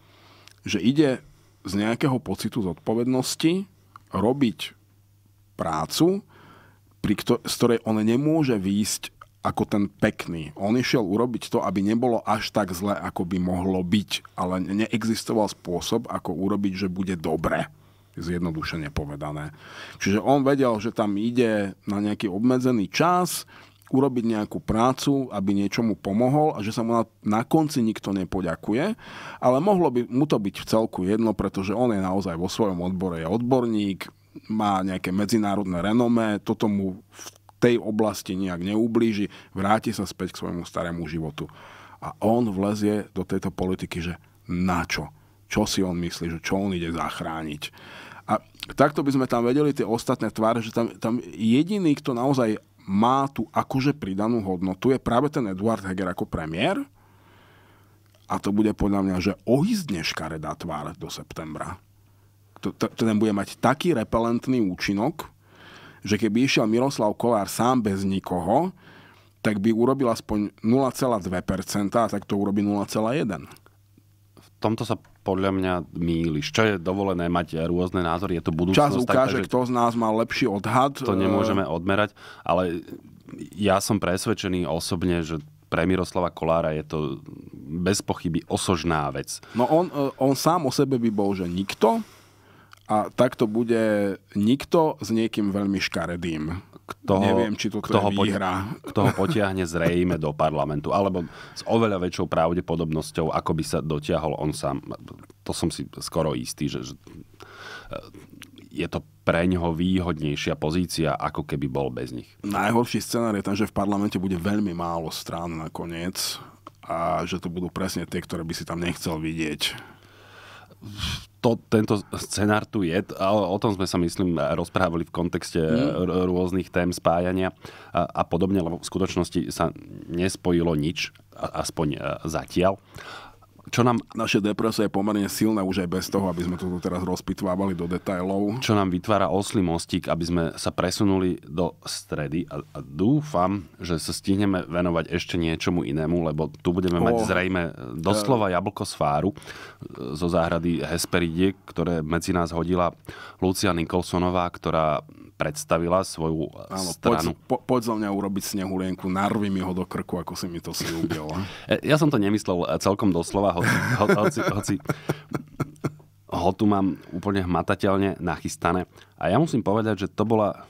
že ide z nejakého pocitu zodpovednosti robiť prácu, pri ktor- z ktorej on nemôže výjsť ako ten pekný. On išiel urobiť to, aby nebolo až tak zle, ako by mohlo byť, ale neexistoval spôsob, ako urobiť, že bude dobre zjednodušene povedané. Čiže on vedel, že tam ide na nejaký obmedzený čas, urobiť nejakú prácu, aby niečomu pomohol a že sa mu na, na konci nikto nepoďakuje, ale mohlo by mu to byť v celku jedno, pretože on je naozaj vo svojom odbore je odborník, má nejaké medzinárodné renomé, toto mu v tej oblasti nejak neublíži, vráti sa späť k svojmu starému životu. A on vlezie do tejto politiky, že na čo? Čo si on myslí, že čo on ide zachrániť? A takto by sme tam vedeli tie ostatné tváre, že tam, tam jediný, kto naozaj má tu akože pridanú hodnotu, je práve ten Eduard Heger ako premiér. A to bude podľa mňa, že ohýzdne škaredá tvár do septembra. To, to, to ten bude mať taký repelentný účinok, že keby išiel Miroslav Kolár sám bez nikoho, tak by urobil aspoň 0,2% a tak to urobí 0,1%. V tomto sa podľa mňa mýliš. Čo je dovolené mať rôzne názory, je to budúcnosť. Čas ukáže, tak, kto z nás mal lepší odhad. To eh, nemôžeme odmerať, ale ja som presvedčený osobne, že pre Miroslava Kolára je to bez pochyby osožná vec. No on, eh, on sám o sebe by bol, že nikto, a takto bude nikto s niekým veľmi škaredým. Kto Neviem, či to kto je ho výhra. kto ho potiahne zrejme do parlamentu, alebo s oveľa väčšou pravdepodobnosťou, ako by sa dotiahol on sám. To som si skoro istý, že, že e, je to pre ňoho výhodnejšia pozícia, ako keby bol bez nich. Najhorší scenár je ten, že v parlamente bude veľmi málo strán nakoniec a že to budú presne tie, ktoré by si tam nechcel vidieť to, tento scenár tu je, ale o tom sme sa, myslím, rozprávali v kontexte mm. rôznych tém spájania a, a podobne, lebo v skutočnosti sa nespojilo nič, aspoň e, zatiaľ čo nám naše depresie je pomerne silné už aj bez toho, aby sme to teraz rozpitvávali do detajlov. Čo nám vytvára oslý mostík, aby sme sa presunuli do stredy a, a dúfam, že sa stihneme venovať ešte niečomu inému, lebo tu budeme o, mať oh. zrejme e, doslova jablko z fáru e, zo záhrady Hesperidie, ktoré medzi nás hodila Lucia Nikolsonová, ktorá predstavila svoju eh, Áno, stranu. Poď, po, poď za mňa urobiť snehulienku, narvi mi ho do krku, ako si mi to slúbil. Eh, ja som to nemyslel eh, celkom doslova, hoci, ho, hoci, hoci ho tu mám úplne hmatateľne nachystané. A ja musím povedať, že to bola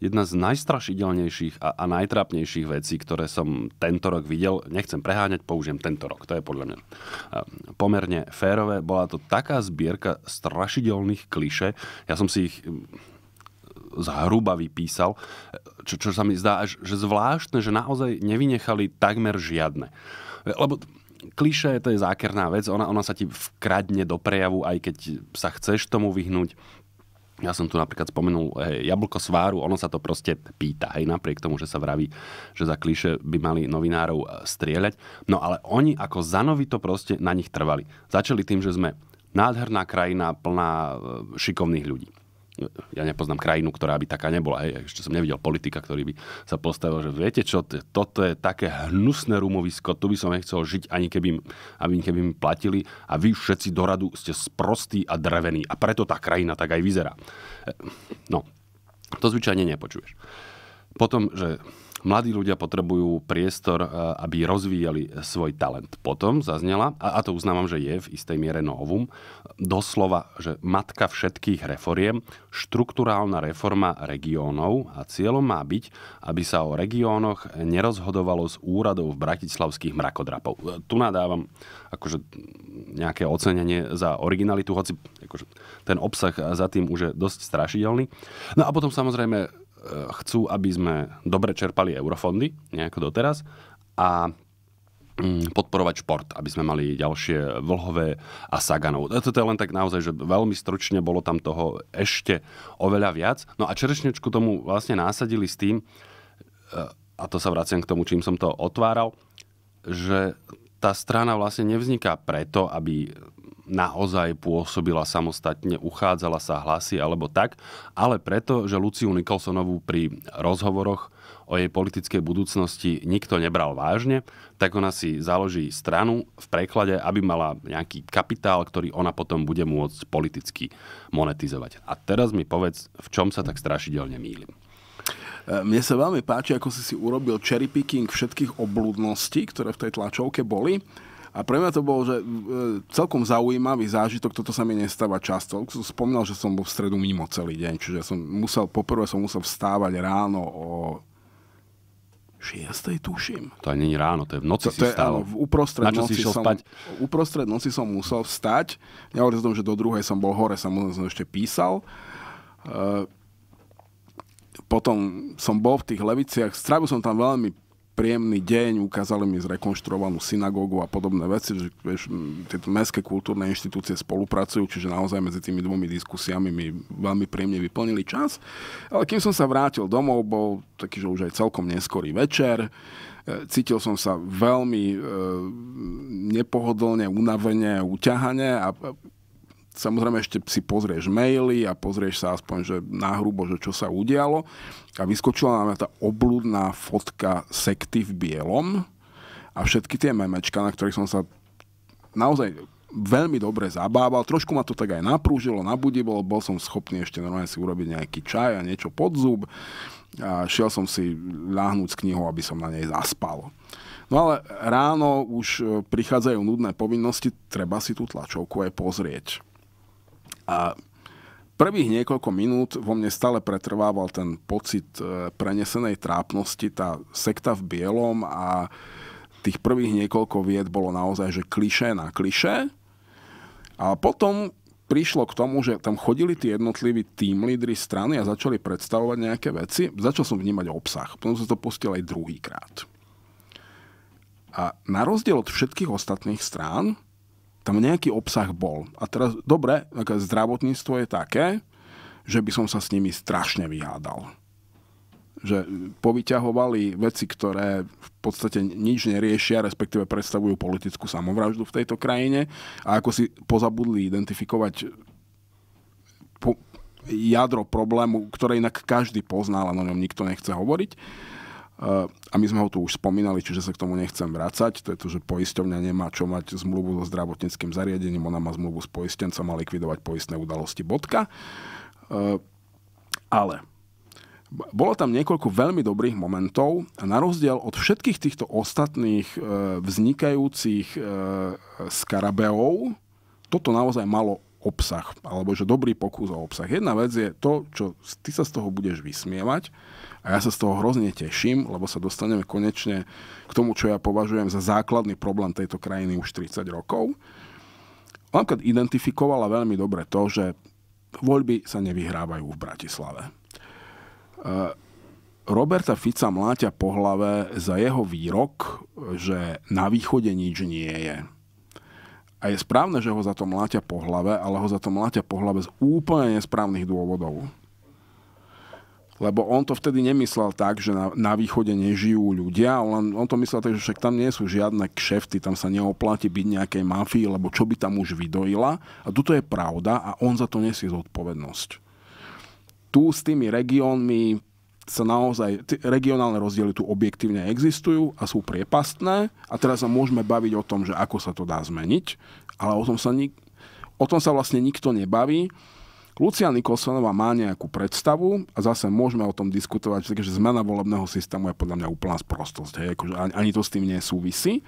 jedna z najstrašidelnejších a, a najtrapnejších vecí, ktoré som tento rok videl. Nechcem preháňať, použijem tento rok. To je podľa mňa pomerne férové. Bola to taká zbierka strašidelných kliše. Ja som si ich hm, zhruba vypísal, čo, čo sa mi zdá až že zvláštne, že naozaj nevynechali takmer žiadne. Lebo kliše to je zákerná vec, ona, ona sa ti vkradne do prejavu, aj keď sa chceš tomu vyhnúť. Ja som tu napríklad spomenul hej, jablko sváru, ono sa to proste pýta, hej, napriek tomu, že sa vraví, že za kliše by mali novinárov e, strieľať. No ale oni ako zanovito proste na nich trvali. Začali tým, že sme nádherná krajina plná e, šikovných ľudí ja nepoznám krajinu, ktorá by taká nebola. Hej. Ešte som nevidel politika, ktorý by sa postavil, že viete čo, toto je také hnusné rumovisko, tu by som nechcel žiť, ani keby, aby keby mi platili a vy všetci doradu ste sprostí a drevení. A preto tá krajina tak aj vyzerá. E, no, to zvyčajne nepočuješ. Potom, že Mladí ľudia potrebujú priestor, e, aby rozvíjali svoj talent. Potom zaznela, a, to uznávam, že je v istej miere novum, doslova, že matka všetkých reforiem, štruktúrálna reforma regiónov a cieľom má byť, aby sa o regiónoch nerozhodovalo z úradov v bratislavských mrakodrapov. E, tu nadávam akože nejaké ocenenie za originalitu, hoci akože ten obsah za tým už je dosť strašidelný. No a potom samozrejme Eh, chcú, aby sme dobre čerpali eurofondy, nejako doteraz, a mm, podporovať šport, aby sme mali ďalšie Vlhové a Saganov. Toto je len tak naozaj, že veľmi stručne bolo tam toho ešte oveľa viac. No a čerešnečku tomu vlastne násadili s tým, eh, a to sa vraciam k tomu, čím som to otváral, že tá strana vlastne nevzniká preto, aby naozaj pôsobila samostatne, uchádzala sa hlasy alebo tak, ale preto, že Luciu Nikolsonovú pri rozhovoroch o jej politickej budúcnosti nikto nebral vážne, tak ona si založí stranu v preklade, aby mala nejaký kapitál, ktorý ona potom bude môcť politicky monetizovať. A teraz mi povedz, v čom sa tak strašidelne mýlim. E, mne sa veľmi páči, ako si si urobil cherry picking všetkých oblúdností, ktoré v tej tlačovke boli a pre mňa to bol že, e, celkom zaujímavý zážitok, toto sa mi nestáva často. Som spomínal, že som bol v stredu mimo celý deň, čiže som musel, poprvé som musel vstávať ráno o 6. tuším. To nie ráno, to je v noci to, si to je, áno, v uprostred Na čo noci si som, spať? Uprostred noci som musel vstať. Ja hovorím o tom, že do druhej som bol hore, samozrejme som ešte písal. E, potom som bol v tých leviciach, strávil som tam veľmi príjemný deň, ukázali mi zrekonštruovanú synagógu a podobné veci, že vieš, tieto mestské kultúrne inštitúcie spolupracujú, čiže naozaj medzi tými dvomi diskusiami mi veľmi príjemne vyplnili čas. Ale kým som sa vrátil domov, bol taký, že už aj celkom neskorý večer, e, cítil som sa veľmi e, nepohodlne, unavene, uťahane a samozrejme ešte si pozrieš maily a pozrieš sa aspoň, že náhrubo, že čo sa udialo. A vyskočila nám tá oblúdná fotka sekty v bielom a všetky tie memečka, na ktorých som sa naozaj veľmi dobre zabával. Trošku ma to tak aj naprúžilo, nabudilo, bol som schopný ešte normálne si urobiť nejaký čaj a niečo pod zub. A šiel som si ľahnúť s knihou, aby som na nej zaspal. No ale ráno už e, prichádzajú nudné povinnosti, treba si tú tlačovku aj pozrieť. A prvých niekoľko minút vo mne stále pretrvával ten pocit e, prenesenej trápnosti, tá sekta v bielom a tých prvých niekoľko vied bolo naozaj, že klišé na klišé. A potom prišlo k tomu, že tam chodili tí jednotliví tým lídry strany a začali predstavovať nejaké veci. Začal som vnímať obsah. Potom som to pustil aj druhýkrát. A na rozdiel od všetkých ostatných strán, tam nejaký obsah bol. A teraz, dobre, zdravotníctvo je také, že by som sa s nimi strašne vyhádal. Že povyťahovali veci, ktoré v podstate nič neriešia, respektíve predstavujú politickú samovraždu v tejto krajine a ako si pozabudli identifikovať po, jadro problému, ktoré inak každý pozná, ale o ňom nikto nechce hovoriť, a my sme ho tu už spomínali, čiže sa k tomu nechcem vrácať. To je to, že poisťovňa nemá čo mať zmluvu so zdravotníckým zariadením, ona má zmluvu s poistencom a likvidovať poistné udalosti. Bodka. E, ale bolo tam niekoľko veľmi dobrých momentov a na rozdiel od všetkých týchto ostatných e, vznikajúcich e, skarabeov, toto naozaj malo obsah, alebo že dobrý pokus o obsah. Jedna vec je to, čo ty sa z toho budeš vysmievať a ja sa z toho hrozne teším, lebo sa dostaneme konečne k tomu, čo ja považujem za základný problém tejto krajiny už 30 rokov. Napríklad identifikovala veľmi dobre to, že voľby sa nevyhrávajú v Bratislave. E, Roberta Fica mláťa po hlave za jeho výrok, že na východe nič nie je a je správne, že ho za to mláťa po hlave, ale ho za to mláťa po hlave z úplne nesprávnych dôvodov. Lebo on to vtedy nemyslel tak, že na, na východe nežijú ľudia, on, on to myslel tak, že však tam nie sú žiadne kšefty, tam sa neoplatí byť nejakej mafii, lebo čo by tam už vydojila. A tuto je pravda a on za to nesie zodpovednosť. Tu s tými regiónmi sa naozaj, t- regionálne rozdiely tu objektívne existujú a sú priepastné a teraz sa môžeme baviť o tom, že ako sa to dá zmeniť, ale o tom sa, nik- o tom sa vlastne nikto nebaví. Lucia Nikolsonová má nejakú predstavu a zase môžeme o tom diskutovať, že zmena volebného systému je podľa mňa úplná sprostosť. Hej? Akože ani, ani to s tým nesúvisí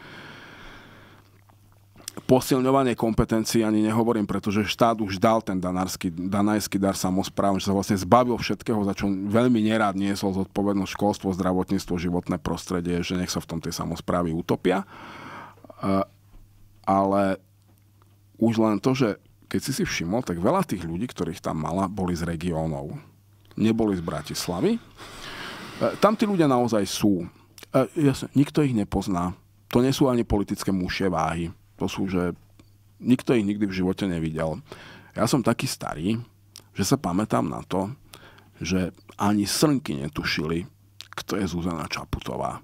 posilňovanie kompetencií ani nehovorím, pretože štát už dal ten danársky, danajský dar samozprávom, že sa vlastne zbavil všetkého, za čo veľmi nerád niesol zodpovednosť školstvo, zdravotníctvo, životné prostredie, že nech sa v tom tej samozprávy utopia. E, ale už len to, že keď si si všimol, tak veľa tých ľudí, ktorých tam mala, boli z regiónov. Neboli z Bratislavy. E, tam tí ľudia naozaj sú. E, jasne, nikto ich nepozná. To nie sú ani politické mušie váhy to sú, že nikto ich nikdy v živote nevidel. Ja som taký starý, že sa pamätám na to, že ani srnky netušili, kto je Zuzana Čaputová.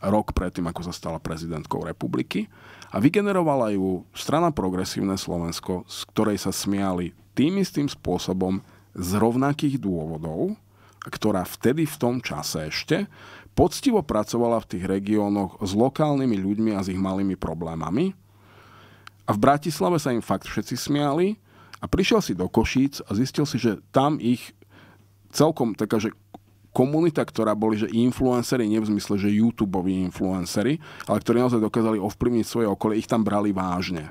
Rok predtým, ako sa stala prezidentkou republiky. A vygenerovala ju strana Progresívne Slovensko, z ktorej sa smiali tým istým spôsobom z rovnakých dôvodov, ktorá vtedy v tom čase ešte poctivo pracovala v tých regiónoch s lokálnymi ľuďmi a s ich malými problémami a v Bratislave sa im fakt všetci smiali a prišiel si do Košíc a zistil si, že tam ich celkom taká, že komunita, ktorá boli, že influencery, nie v zmysle, že youtube influencery, ale ktorí naozaj dokázali ovplyvniť svoje okolie, ich tam brali vážne.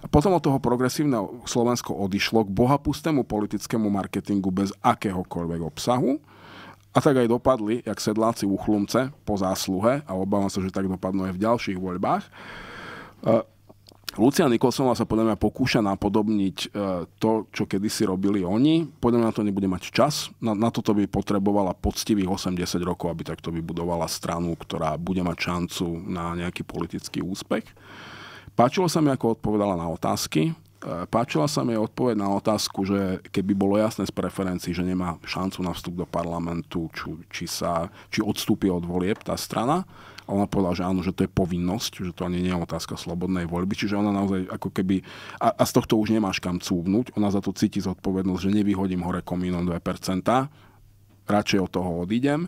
A potom od toho progresívne Slovensko odišlo k bohapustému politickému marketingu bez akéhokoľvek obsahu. A tak aj dopadli, jak sedláci uchlumce po zásluhe, a obávam sa, že tak dopadnú aj v ďalších voľbách. Lucia Nikolsonová sa podľa mňa pokúša napodobniť e, to, čo kedysi robili oni. Podľa mňa na to nebude mať čas. Na, na toto by potrebovala poctivých 80 rokov, aby takto vybudovala stranu, ktorá bude mať šancu na nejaký politický úspech. Páčilo sa mi, ako odpovedala na otázky. E, páčila sa mi odpoveď na otázku, že keby bolo jasné z preferencií, že nemá šancu na vstup do parlamentu, či, či, sa, či odstúpi od volieb tá strana, ona povedala, že áno, že to je povinnosť, že to ani nie je otázka slobodnej voľby. Čiže ona naozaj ako keby... A, a z tohto už nemáš kam cúvnuť. Ona za to cíti zodpovednosť, že nevyhodím hore komínom 2%, radšej od toho odídem.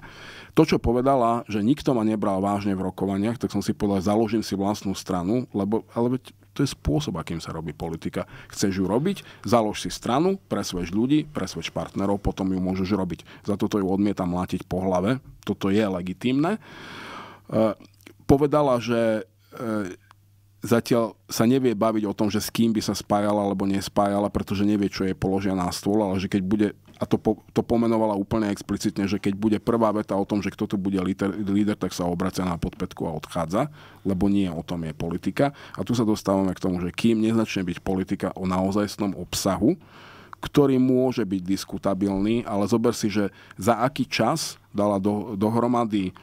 To, čo povedala, že nikto ma nebral vážne v rokovaniach, tak som si povedal, založím si vlastnú stranu, lebo ale to je spôsob, akým sa robí politika. Chceš ju robiť, založ si stranu, presvedč ľudí, presvedč partnerov, potom ju môžeš robiť. Za toto ju odmietam látiť po hlave, toto je legitimné. Eh, povedala, že eh, zatiaľ sa nevie baviť o tom, že s kým by sa spájala alebo nespájala, pretože nevie, čo je položia na stôl, ale že keď bude, a to, po, to pomenovala úplne explicitne, že keď bude prvá veta o tom, že kto tu bude líder, líder tak sa obracia na podpätku a odchádza, lebo nie o tom je politika. A tu sa dostávame k tomu, že kým nezačne byť politika o naozajstnom obsahu, ktorý môže byť diskutabilný, ale zober si, že za aký čas dala do, dohromady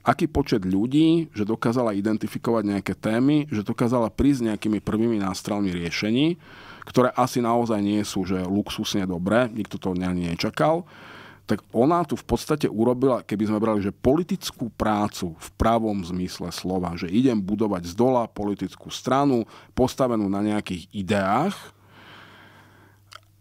aký počet ľudí, že dokázala identifikovať nejaké témy, že dokázala prísť nejakými prvými nástrojmi riešení, ktoré asi naozaj nie sú, že luxusne dobré, nikto to ani nečakal, tak ona tu v podstate urobila, keby sme brali, že politickú prácu v pravom zmysle slova, že idem budovať z dola politickú stranu, postavenú na nejakých ideách,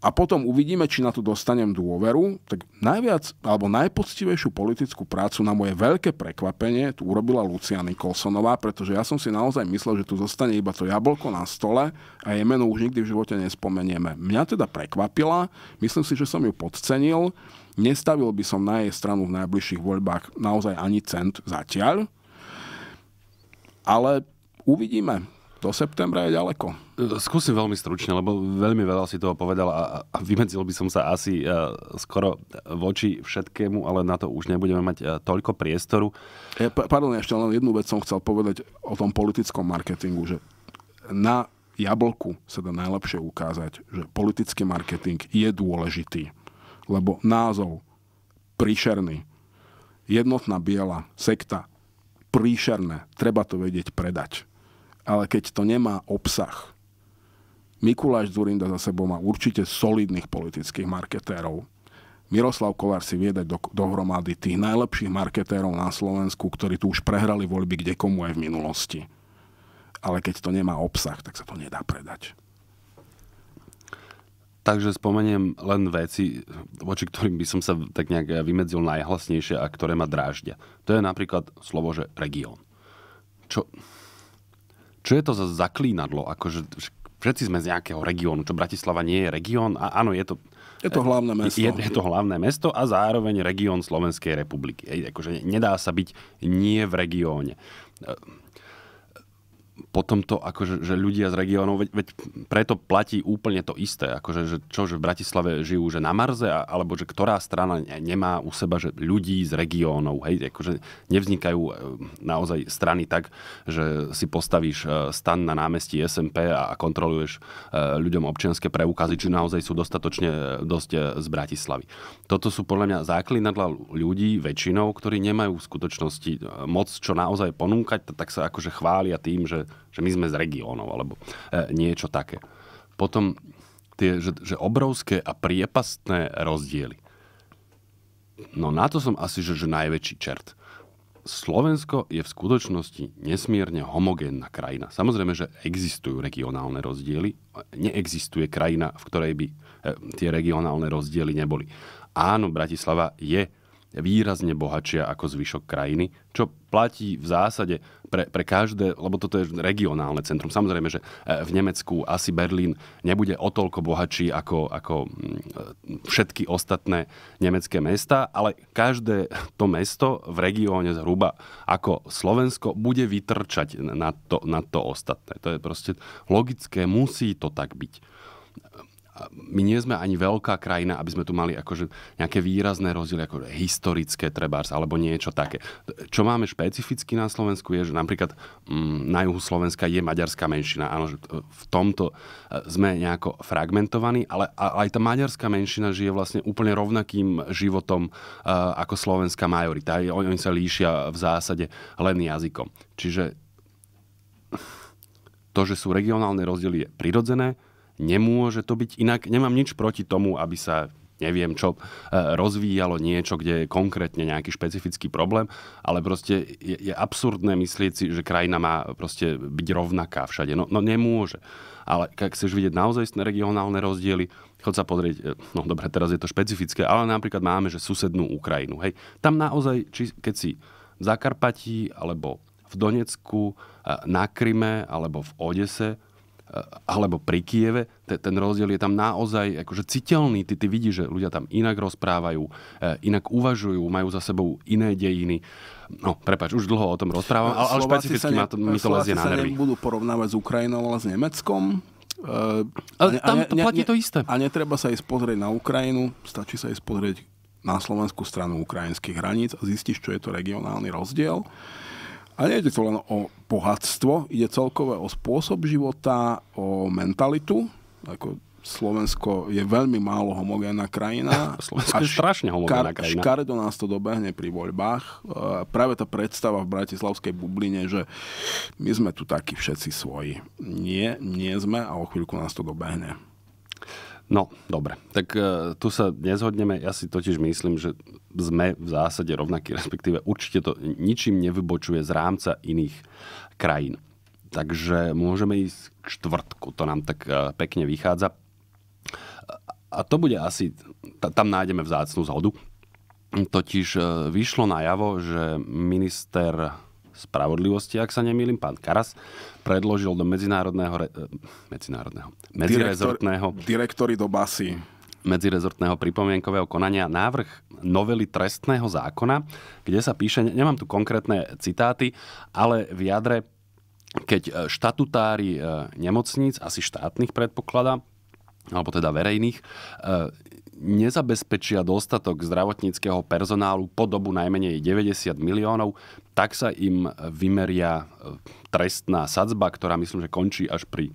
a potom uvidíme, či na to dostanem dôveru, tak najviac alebo najpoctivejšiu politickú prácu na moje veľké prekvapenie tu urobila Lucia Nikolsonová, pretože ja som si naozaj myslel, že tu zostane iba to jablko na stole a jej meno už nikdy v živote nespomenieme. Mňa teda prekvapila, myslím si, že som ju podcenil, nestavil by som na jej stranu v najbližších voľbách naozaj ani cent zatiaľ, ale uvidíme do septembra je ďaleko. Skúsim veľmi stručne, lebo veľmi veľa si toho povedal a, a vymedzil by som sa asi e, skoro voči všetkému, ale na to už nebudeme mať e, toľko priestoru. Ja, e, pardon, ešte len jednu vec som chcel povedať o tom politickom marketingu, že na jablku sa dá najlepšie ukázať, že politický marketing je dôležitý, lebo názov príšerný, jednotná biela sekta, príšerné, treba to vedieť predať ale keď to nemá obsah, Mikuláš Zurinda za sebou má určite solidných politických marketérov. Miroslav Kovár si vie do, dohromady tých najlepších marketérov na Slovensku, ktorí tu už prehrali voľby kde komu aj v minulosti. Ale keď to nemá obsah, tak sa to nedá predať. Takže spomeniem len veci, voči ktorým by som sa tak nejak vymedzil najhlasnejšie a ktoré ma dráždia. To je napríklad slovo, že región. Čo, čo je to za zaklínadlo? Akože všetci sme z nejakého regiónu, čo Bratislava nie je región. A áno, je to... Je to hlavné mesto. Je, je to hlavné mesto a zároveň región Slovenskej republiky. Akože nedá sa byť nie v regióne potom to, akože, že ľudia z regiónov, veď, veď preto platí úplne to isté, akože, že čo, že v Bratislave žijú, že na Marze, alebo že ktorá strana nemá u seba, že ľudí z regiónov, hej, akože nevznikajú e, naozaj strany tak, že si postavíš e, stan na námestí SMP a kontroluješ e, ľuďom občianské preukazy, či naozaj sú dostatočne dosť z Bratislavy. Toto sú podľa mňa záklinadla ľudí väčšinou, ktorí nemajú v skutočnosti moc čo naozaj ponúkať, tak sa akože chvália tým, že že my sme z regiónov alebo e, niečo také. Potom tie, že, že obrovské a priepastné rozdiely. No na to som asi, že, že najväčší čert. Slovensko je v skutočnosti nesmierne homogénna krajina. Samozrejme, že existujú regionálne rozdiely. Neexistuje krajina, v ktorej by e, tie regionálne rozdiely neboli. Áno, Bratislava je výrazne bohatšia ako zvyšok krajiny, čo platí v zásade pre, pre každé, lebo toto je regionálne centrum. Samozrejme, že e, v Nemecku asi Berlín nebude o toľko bohatší ako, ako mm, všetky ostatné nemecké mesta, ale každé to mesto v regióne zhruba ako Slovensko bude vytrčať na to, na to ostatné. To je proste logické, musí to tak byť my nie sme ani veľká krajina, aby sme tu mali akože nejaké výrazné rozdiely, ako historické trebárs alebo niečo také. Čo máme špecificky na Slovensku je, že napríklad m, mm, na juhu Slovenska je maďarská menšina. Áno, že e, v tomto e, sme nejako fragmentovaní, ale aj tá maďarská menšina žije vlastne úplne rovnakým životom e, ako slovenská majorita. Oni sa líšia v zásade len jazykom. Čiže to, že sú regionálne rozdiely, je prirodzené Nemôže to byť inak. Nemám nič proti tomu, aby sa neviem čo, e, rozvíjalo niečo, kde je konkrétne nejaký špecifický problém, ale proste je, je absurdné myslieť si, že krajina má proste byť rovnaká všade. No, no nemôže. Ale ak chceš vidieť naozaj regionálne rozdiely, chod sa pozrieť, e, no dobre, teraz je to špecifické, ale napríklad máme, že susednú Ukrajinu. Hej, tam naozaj, či, keď si v Zakarpatí, alebo v Donecku, na Kryme, alebo v Odese, alebo pri Kieve, ten rozdiel je tam naozaj akože citeľný. Ty, ty vidíš, že ľudia tam inak rozprávajú, e, inak uvažujú, majú za sebou iné dejiny. No, prepač, už dlho o tom rozprávam, ale, ale špecificky ne, ma to, mi to lezie na nervy. budú porovnávať s Ukrajinou, ale s Nemeckom. Uh, ale a, tam a, ne, platí ne, to isté. A netreba sa ísť pozrieť na Ukrajinu, stačí sa ísť pozrieť na slovenskú stranu ukrajinských hraníc a zistiť, čo je to regionálny rozdiel. Uh, a nejde to len o bohatstvo, ide celkové o spôsob života, o mentalitu. Ako Slovensko je veľmi málo homogénna krajina. Slovensko je strašne homogénna kar, krajina. Škaredo nás to dobehne pri voľbách. E, práve tá predstava v bratislavskej bubline, že my sme tu takí všetci svoji. Nie, nie sme a o chvíľku nás to dobehne. No, dobre. Tak e, tu sa nezhodneme. Ja si totiž myslím, že sme v zásade rovnakí, respektíve určite to ničím nevybočuje z rámca iných krajín. Takže môžeme ísť k štvrtku. To nám tak e, pekne vychádza. A to bude asi... Tam nájdeme vzácnú zhodu. Totiž vyšlo e, vyšlo najavo, že minister spravodlivosti, ak sa nemýlim, pán Karas, predložil do medzinárodného, re, eh, medzinárodného, medzirezortného... Direktor, direktory do basy medzirezortného pripomienkového konania návrh novely trestného zákona, kde sa píše, nemám tu konkrétne citáty, ale v jadre, keď eh, štatutári eh, nemocníc, asi štátnych predpokladá, alebo teda verejných, nezabezpečia dostatok zdravotníckého personálu po dobu najmenej 90 miliónov, tak sa im vymeria e, trestná sadzba, ktorá myslím, že končí až pri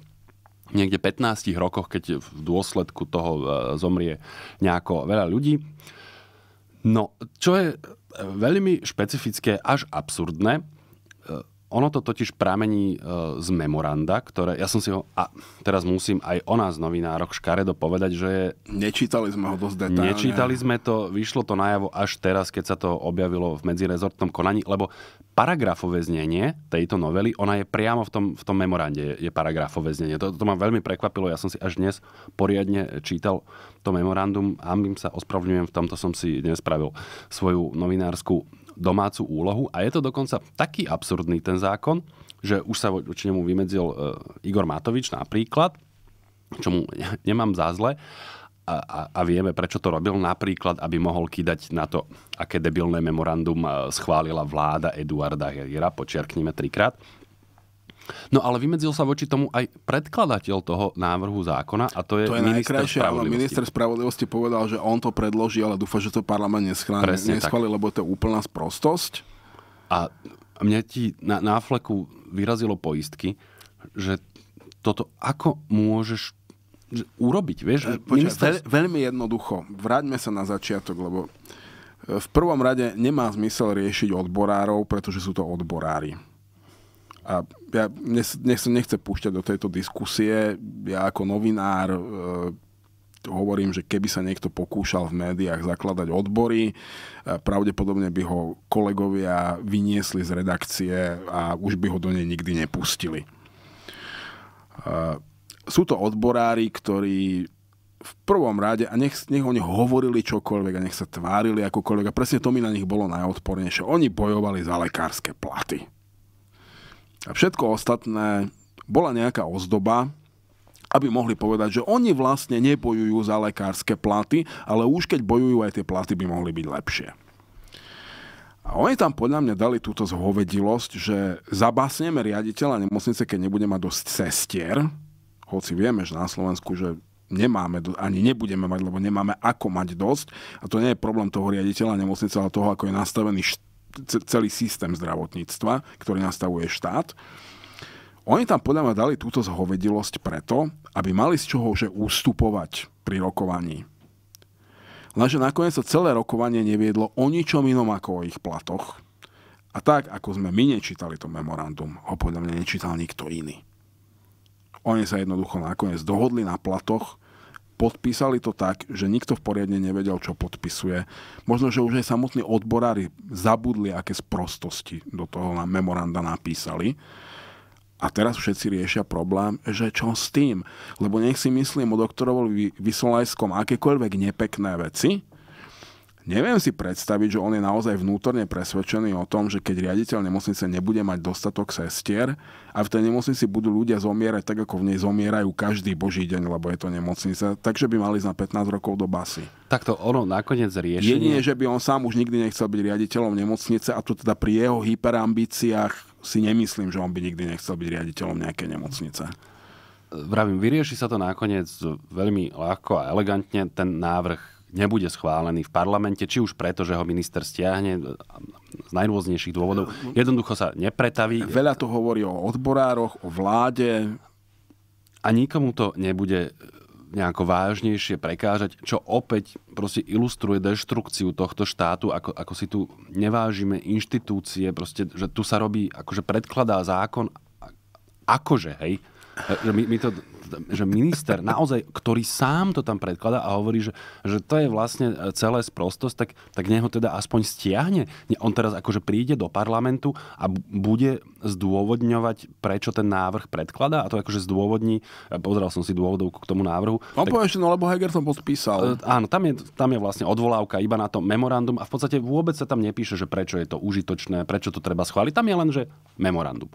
niekde 15 rokoch, keď v dôsledku toho e, zomrie nejako veľa ľudí. No, čo je e, veľmi špecifické až absurdné, ono to totiž pramení e, z memoranda, ktoré, ja som si ho, a teraz musím aj o nás novinároch škaredo povedať, že je... Nečítali sme ho dosť detálne. Nečítali sme to, vyšlo to najavo až teraz, keď sa to objavilo v medzirezortnom konaní, lebo paragrafové znenie tejto novely, ona je priamo v tom, v tom memorande, je paragrafové znenie. To, to ma veľmi prekvapilo, ja som si až dnes poriadne čítal to memorandum, ambím sa ospravňujem, v tomto som si nespravil svoju novinárskú domácu úlohu a je to dokonca taký absurdný ten zákon, že už sa voči nemu vymedzil e, Igor Matovič napríklad, čo mu nemám zázle, a, a, a vieme, prečo to robil. Napríklad, aby mohol kýdať na to, aké debilné memorandum e, schválila vláda Eduarda Hegera, počiarknime trikrát. No ale vymedzil sa voči tomu aj predkladateľ toho návrhu zákona a to je, to je minister spravodlivosti. minister spravodlivosti povedal, že on to predloží, ale dúfa, že to parlament neschválil, lebo to je úplná sprostosť. A mne ti na, na fleku vyrazilo poistky, že toto ako môžeš urobiť, vieš? E, Počkej, minister... veľ, veľmi jednoducho. Vráťme sa na začiatok, lebo e, v prvom rade nemá zmysel riešiť odborárov, pretože sú to odborári. A ja sa nechcem púšťať do tejto diskusie. Ja ako novinár e, hovorím, že keby sa niekto pokúšal v médiách zakladať odbory, e, pravdepodobne by ho kolegovia vyniesli z redakcie a už by ho do nej nikdy nepustili. E, sú to odborári, ktorí v prvom rade, a nech, nech oni hovorili čokoľvek a nech sa tvárili akokoľvek, a presne to mi na nich bolo najodpornejšie. Oni bojovali za lekárske platy a všetko ostatné bola nejaká ozdoba, aby mohli povedať, že oni vlastne nebojujú za lekárske platy, ale už keď bojujú, aj tie platy by mohli byť lepšie. A oni tam podľa mňa dali túto zhovedilosť, že zabasneme riaditeľa nemocnice, keď nebude mať dosť cestier, hoci vieme, že na Slovensku, že nemáme, ani nebudeme mať, lebo nemáme ako mať dosť. A to nie je problém toho riaditeľa nemocnice, ale toho, ako je nastavený št- celý systém zdravotníctva, ktorý nastavuje štát. Oni tam podľa mňa dali túto zhovedilosť preto, aby mali z čoho že ústupovať pri rokovaní. Lenže nakoniec sa celé rokovanie neviedlo o ničom inom ako o ich platoch. A tak, ako sme my nečítali to memorandum, ho podľa mňa nečítal nikto iný. Oni sa jednoducho nakoniec dohodli na platoch, podpísali to tak, že nikto v poriadne nevedel, čo podpisuje. Možno, že už aj samotní odborári zabudli, aké sprostosti do toho na memoranda napísali. A teraz všetci riešia problém, že čo s tým? Lebo nech si myslím o doktorovi Vysolajskom akékoľvek nepekné veci, Neviem si predstaviť, že on je naozaj vnútorne presvedčený o tom, že keď riaditeľ nemocnice nebude mať dostatok sestier a v tej nemocnici budú ľudia zomierať tak, ako v nej zomierajú každý boží deň, lebo je to nemocnica, takže by mali za 15 rokov do basy. Tak to ono nakoniec riešenie... Jedine, že by on sám už nikdy nechcel byť riaditeľom nemocnice a tu teda pri jeho hyperambíciách si nemyslím, že on by nikdy nechcel byť riaditeľom nejakej nemocnice vravím, vyrieši sa to nakoniec veľmi ľahko a elegantne. Ten návrh nebude schválený v parlamente, či už preto, že ho minister stiahne e, z najrôznejších dôvodov. E, Jednoducho sa nepretaví. Veľa to hovorí o odborároch, o vláde. A nikomu to nebude e, nejako vážnejšie prekážať, čo opäť proste ilustruje deštrukciu tohto štátu, ako, ako si tu nevážime inštitúcie, proste, že tu sa robí, akože predkladá zákon, akože, hej, my, my to že minister naozaj, ktorý sám to tam predkladá a hovorí, že, že to je vlastne e, celé sprostosť, tak, tak neho teda aspoň stiahne. On teraz akože príde do parlamentu a bude zdôvodňovať, prečo ten návrh predkladá a to akože zdôvodní, e, pozeral som si dôvodov k tomu návrhu. No tak, povie, no lebo Heger som podpísal. E, áno, tam je, tam je vlastne odvolávka iba na to memorandum a v podstate vôbec sa tam nepíše, že prečo je to užitočné, prečo to treba schváliť. Tam je len, že memorandum.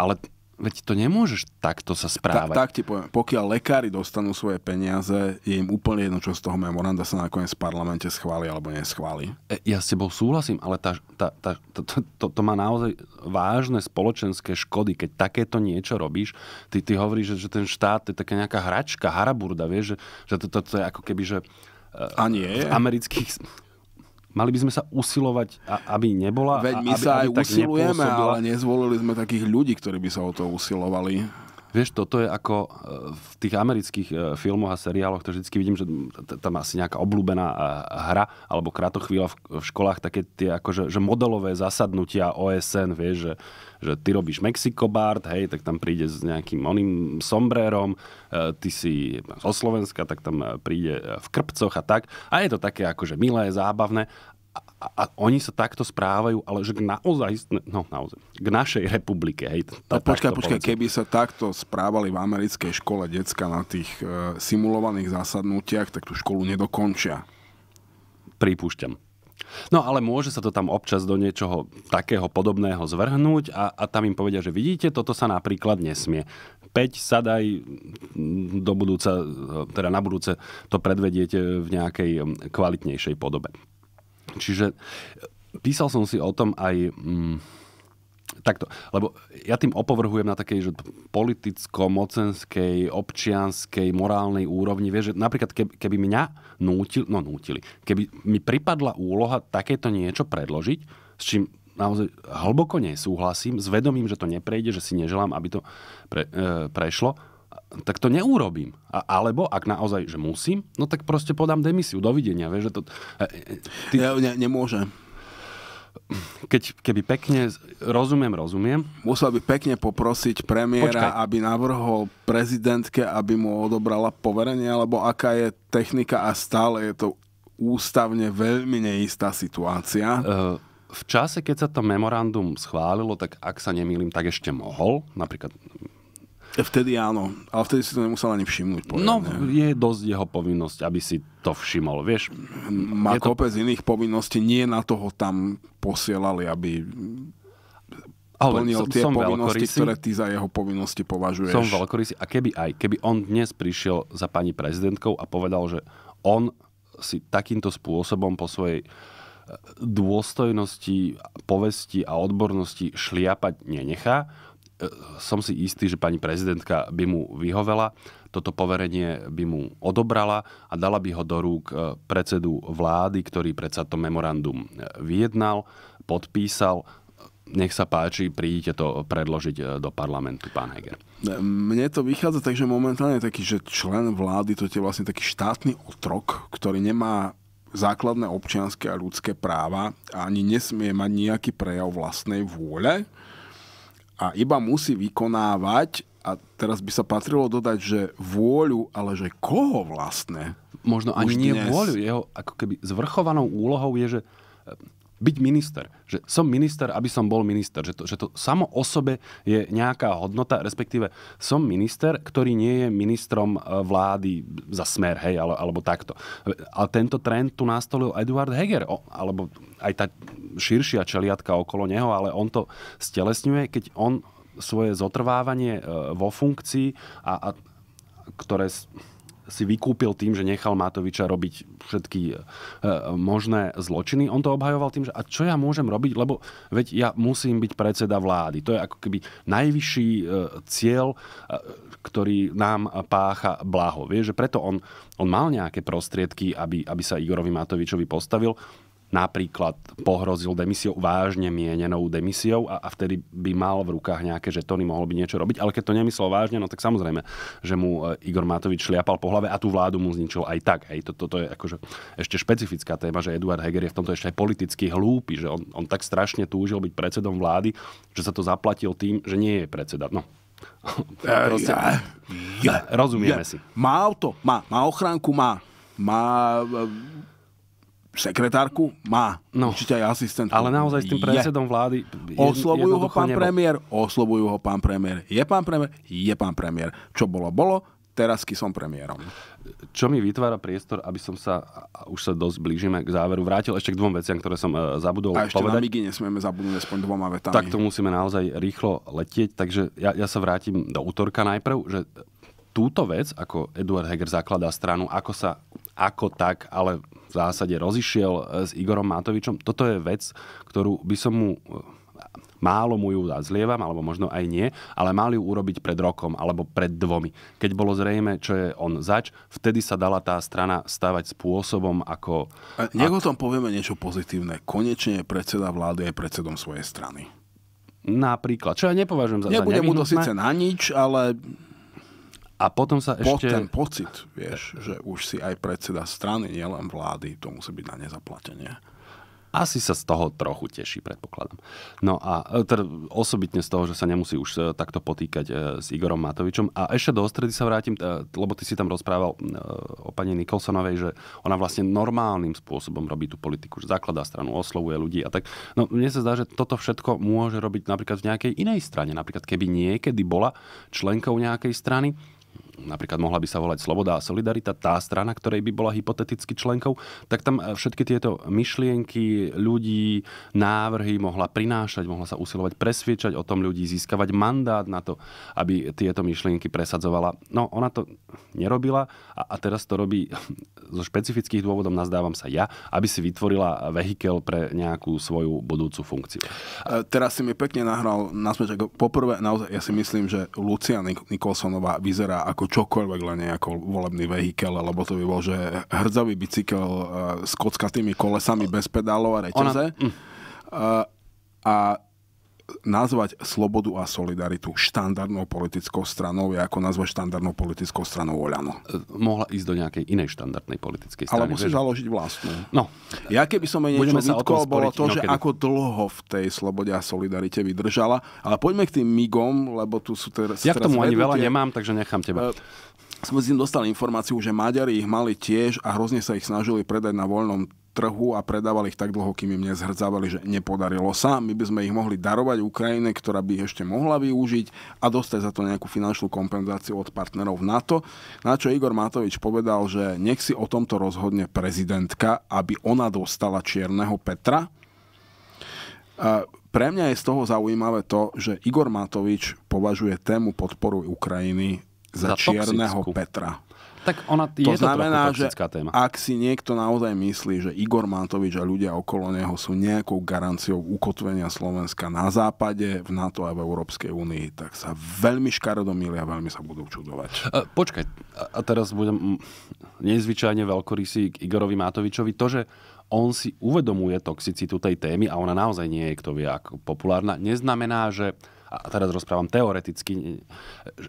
Ale Veď to nemôžeš takto sa správať. Ta, tak ti poviem, pokiaľ lekári dostanú svoje peniaze, je im úplne jedno, čo z toho memoranda sa nakoniec v parlamente schváli alebo neschváli. E, ja s tebou súhlasím, ale tá, tá, tá, to, to, to, to má naozaj vážne spoločenské škody, keď takéto niečo robíš. Ty, ty hovoríš, že, že ten štát je taká nejaká hračka, haraburda, vieš, že, že to, to, to je ako keby, že... E, A nie. V amerických mali by sme sa usilovať, aby nebola. Veď my aby, sa aj aby usilujeme, ale nezvolili sme takých ľudí, ktorí by sa o to usilovali. Vieš, toto je ako e, v tých amerických e, filmoch a seriáloch, to vždy vidím, že tam asi nejaká obľúbená e, hra alebo krátochvíľa v školách, také tie akože, že modelové zasadnutia OSN, vieš, že, že ty robíš Bart, hej, tak tam príde s nejakým oným sombrérom, ty si zo Slovenska, tak tam príde v krpcoch a tak. A je to také akože milé, zábavné, a, a oni sa takto správajú, ale že k naozaj, no naozaj, k našej republike. Hej, tá, no, počkaj, počkaj, keby sa takto správali v americkej škole decka na tých e, simulovaných zasadnutiach, tak tú školu nedokončia. Pripúšťam. No ale môže sa to tam občas do niečoho takého podobného zvrhnúť a, a tam im povedia, že vidíte, toto sa napríklad nesmie. Peť sadaj do budúca, e, teda na budúce to predvediete v nejakej kvalitnejšej podobe. Čiže e, písal som si o tom aj... Mm, takto, lebo ja tým opovrhujem na takej že politicko-mocenskej, občianskej, morálnej úrovni. Vieš, že napríklad keby mňa nútil, no nútili, keby mi pripadla úloha takéto niečo predložiť, s čím naozaj hlboko nesúhlasím, s vedomím, že to neprejde, že si neželám, aby to pre, e, prešlo, tak to neurobím. A, alebo ak naozaj, že musím, no tak proste podám demisiu. Dovidenia. Vieš, že to, e, e, ty... Ja ne, nemôžem. Keď, keby pekne, rozumiem, rozumiem. Musel by pekne poprosiť premiéra, Počkaj. aby navrhol prezidentke, aby mu odobrala poverenie, alebo aká je technika a stále je to ústavne veľmi neistá situácia. Uh v čase, keď sa to memorandum schválilo, tak ak sa nemýlim, tak ešte mohol. Napríklad Vtedy áno, ale vtedy si to nemusel ani všimnúť. Poviem, no, je dosť jeho povinnosť, aby si to všimol, vieš. Má je kopec to... iných povinností, nie na toho tam posielali, aby ale plnil som, tie som povinnosti, veľkorysi. ktoré ty za jeho povinnosti považuješ. Som veľkorysý a keby aj, keby on dnes prišiel za pani prezidentkou a povedal, že on si takýmto spôsobom po svojej e, dôstojnosti, povesti a odbornosti šliapať nenechá, E, som si istý, že pani prezidentka by mu vyhovela, toto poverenie by mu odobrala a dala by ho do rúk e, predsedu vlády, ktorý predsa to memorandum e, vyjednal, podpísal. Nech sa páči, prídite to predložiť do parlamentu, pán Heger. Mne to vychádza tak, že momentálne je taký, že člen vlády, to je vlastne taký štátny otrok, ktorý nemá základné občianské a ľudské práva a ani nesmie mať nejaký prejav vlastnej vôle a iba musí vykonávať, a teraz by sa patrilo dodať, že vôľu, ale že koho vlastne? Možno ani nie dnes. vôľu, jeho ako keby zvrchovanou úlohou je, že byť minister. Že som minister, aby som bol minister. Že to, že to samo o sebe je nejaká hodnota, respektíve som minister, ktorý nie je ministrom e, vlády za smer, hej, ale, alebo takto. A tento trend tu nastolil Eduard Heger, o, alebo aj tá širšia čeliatka okolo neho, ale on to stelesňuje, keď on svoje zotrvávanie e, vo funkcii a, a ktoré si vykúpil tým, že nechal Matoviča robiť všetky e, možné zločiny. On to obhajoval tým, že a čo ja môžem robiť, lebo veď ja musím byť predseda vlády. To je ako keby najvyšší e, cieľ, e, ktorý nám pácha blaho. Vie, že preto on, on mal nejaké prostriedky, aby, aby sa Igorovi Matovičovi postavil napríklad pohrozil demisiou, vážne mienenou demisiou a, a vtedy by mal v rukách nejaké žetóny, mohol by niečo robiť. Ale keď to nemyslel vážne, no tak samozrejme, že mu e, Igor Matovič šliapal po hlave a tú vládu mu zničil aj tak. Hej, to, toto je akože ešte špecifická téma, že Eduard Heger je v tomto ešte aj politicky hlúpy, že on, on tak strašne túžil byť predsedom vlády, že sa to zaplatil tým, že nie je predseda. No, Proste, ja, ja, rozumieme ja. si. Má auto, má, má ochránku, má. Má e, sekretárku má. No, Určite aj asistentku. Ale naozaj s tým predsedom je. vlády... Je, oslovujú ho pán nebo. premiér, oslovujú ho pán premiér. Je pán premiér, je pán premiér. Čo bolo, bolo, teraz ký som premiérom. Čo mi vytvára priestor, aby som sa, už sa dosť blížime k záveru, vrátil ešte k dvom veciam, ktoré som e, zabudol A ešte povedať. na Migy nesmieme zabudnúť aspoň dvoma vetami. Tak to musíme naozaj rýchlo letieť, takže ja, ja sa vrátim do útorka najprv, že túto vec, ako Eduard Heger zakladá stranu, ako sa, ako tak, ale v zásade rozišiel e, s Igorom Matovičom. Toto je vec, ktorú by som mu e, málo mu ju zlievam, alebo možno aj nie, ale mali ju urobiť pred rokom alebo pred dvomi. Keď bolo zrejme, čo je on zač, vtedy sa dala tá strana stavať spôsobom ako... A nech o tom povieme niečo pozitívne. Konečne je predseda vlády aj predsedom svojej strany. Napríklad. Čo ja nepovažujem za Nebude za mu to síce na nič, ale a potom sa ešte... Ten pocit, vieš, že už si aj predseda strany, nielen vlády, to musí byť na nezaplatenie. Asi sa z toho trochu teší, predpokladám. No a teda osobitne z toho, že sa nemusí už e, takto potýkať e, s Igorom Matovičom. A ešte do ostredy sa vrátim, lebo ty si tam rozprával o pani Nikolsonovej, že ona vlastne normálnym spôsobom robí tú politiku, že zakladá stranu, oslovuje ľudí a tak. No mne sa zdá, že toto všetko môže robiť napríklad v nejakej inej strane. Napríklad keby niekedy bola členkou nejakej strany, napríklad mohla by sa volať Sloboda a Solidarita, tá strana, ktorej by bola hypoteticky členkou, tak tam e, všetky tieto myšlienky ľudí, návrhy mohla prinášať, mohla sa usilovať presviečať o tom ľudí, získavať mandát na to, aby tieto myšlienky presadzovala. No, ona to nerobila a, a teraz to robí zo špecifických dôvodov, nazdávam sa ja, aby si vytvorila vehikel pre nejakú svoju budúcu funkciu. E, teraz si mi pekne nahral na ako Poprvé, naozaj, ja si myslím, že Lucia Nik- Nikolsonová vyzerá ako čokoľvek, len nejaký volebný vehikel, alebo to by bol, že hrdzavý bicykel eh, s kockatými kolesami bez pedálov a reťaze. Ona... Hm. Eh, a, a nazvať slobodu a solidaritu štandardnou politickou stranou je ako nazvať štandardnou politickou stranou Oľano. E, mohla ísť do nejakej inej štandardnej politickej strany. Ale musí vieš? založiť vlastnú. No. Ja keby som jej niečo vytkol, bolo to, no že ako dlho v tej slobode a solidarite vydržala. Ale poďme k tým migom, lebo tu sú teraz... Ja k tomu ani veľa nemám, takže nechám teba. Uh, sme s ním dostali informáciu, že Maďari ich mali tiež a hrozne sa ich snažili predať na voľnom trhu a predávali ich tak dlho, kým im nezhrdzávali, že nepodarilo sa. My by sme ich mohli darovať Ukrajine, ktorá by ich ešte mohla využiť a dostať za to nejakú finančnú kompenzáciu od partnerov v NATO. Na čo Igor Matovič povedal, že nech si o tomto rozhodne prezidentka, aby ona dostala čierneho Petra. Pre mňa je z toho zaujímavé to, že Igor Matovič považuje tému podporu Ukrajiny za, za čierneho toxickú. Petra tak ona to je znamená, to trochu že téma. ak si niekto naozaj myslí, že Igor Matovič a ľudia okolo neho sú nejakou garanciou ukotvenia Slovenska na západe, v NATO a v Európskej únii, tak sa veľmi škaredo a veľmi sa budú čudovať. E, a, počkaj, a teraz budem nezvyčajne veľkorysý k Igorovi Matovičovi. To, že on si uvedomuje toxicitu tej témy a ona naozaj nie je, kto vie, ako populárna, neznamená, že a teraz rozprávam teoreticky,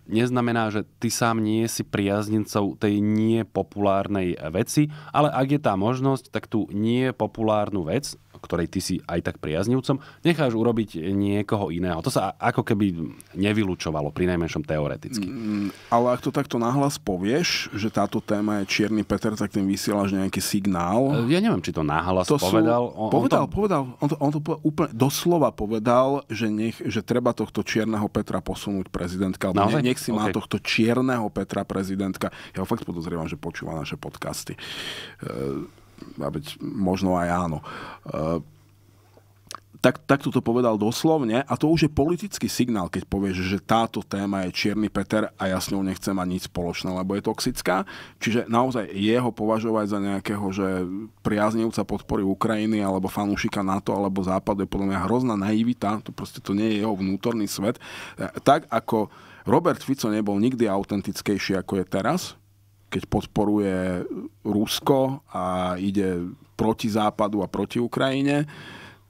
neznamená, že ty sám nie si priaznicou tej niepopulárnej veci, ale ak je tá možnosť, tak tú niepopulárnu vec, ktorej ty si aj tak priaznivcom, necháš urobiť niekoho iného. To sa ako keby nevylučovalo, pri najmenšom teoreticky. Mm, ale ak to takto nahlas povieš, že táto téma je Čierny Peter, tak tým vysielaš nejaký signál. E, ja neviem, či to nahlas to povedal. Sú... On, povedal, on to... povedal. On to, on to povedal, úplne doslova povedal, že, nech, že treba to tohto čierneho Petra posunúť prezidentka. Alebo Naozaj? nech si okay. má tohto čierneho Petra prezidentka. Ja ho fakt podozrievam, že počúva naše podcasty. E, možno aj áno. E, tak, tak to povedal doslovne a to už je politický signál, keď povieš, že táto téma je Čierny Peter a ja s ňou nechcem mať nič spoločné, lebo je toxická. Čiže naozaj jeho považovať za nejakého, že priaznivca podpory Ukrajiny alebo fanúšika NATO alebo Západu je podľa mňa hrozná naivita, to proste to nie je jeho vnútorný svet. E, tak ako Robert Fico nebol nikdy autentickejší ako je teraz, keď podporuje Rusko a ide proti Západu a proti Ukrajine,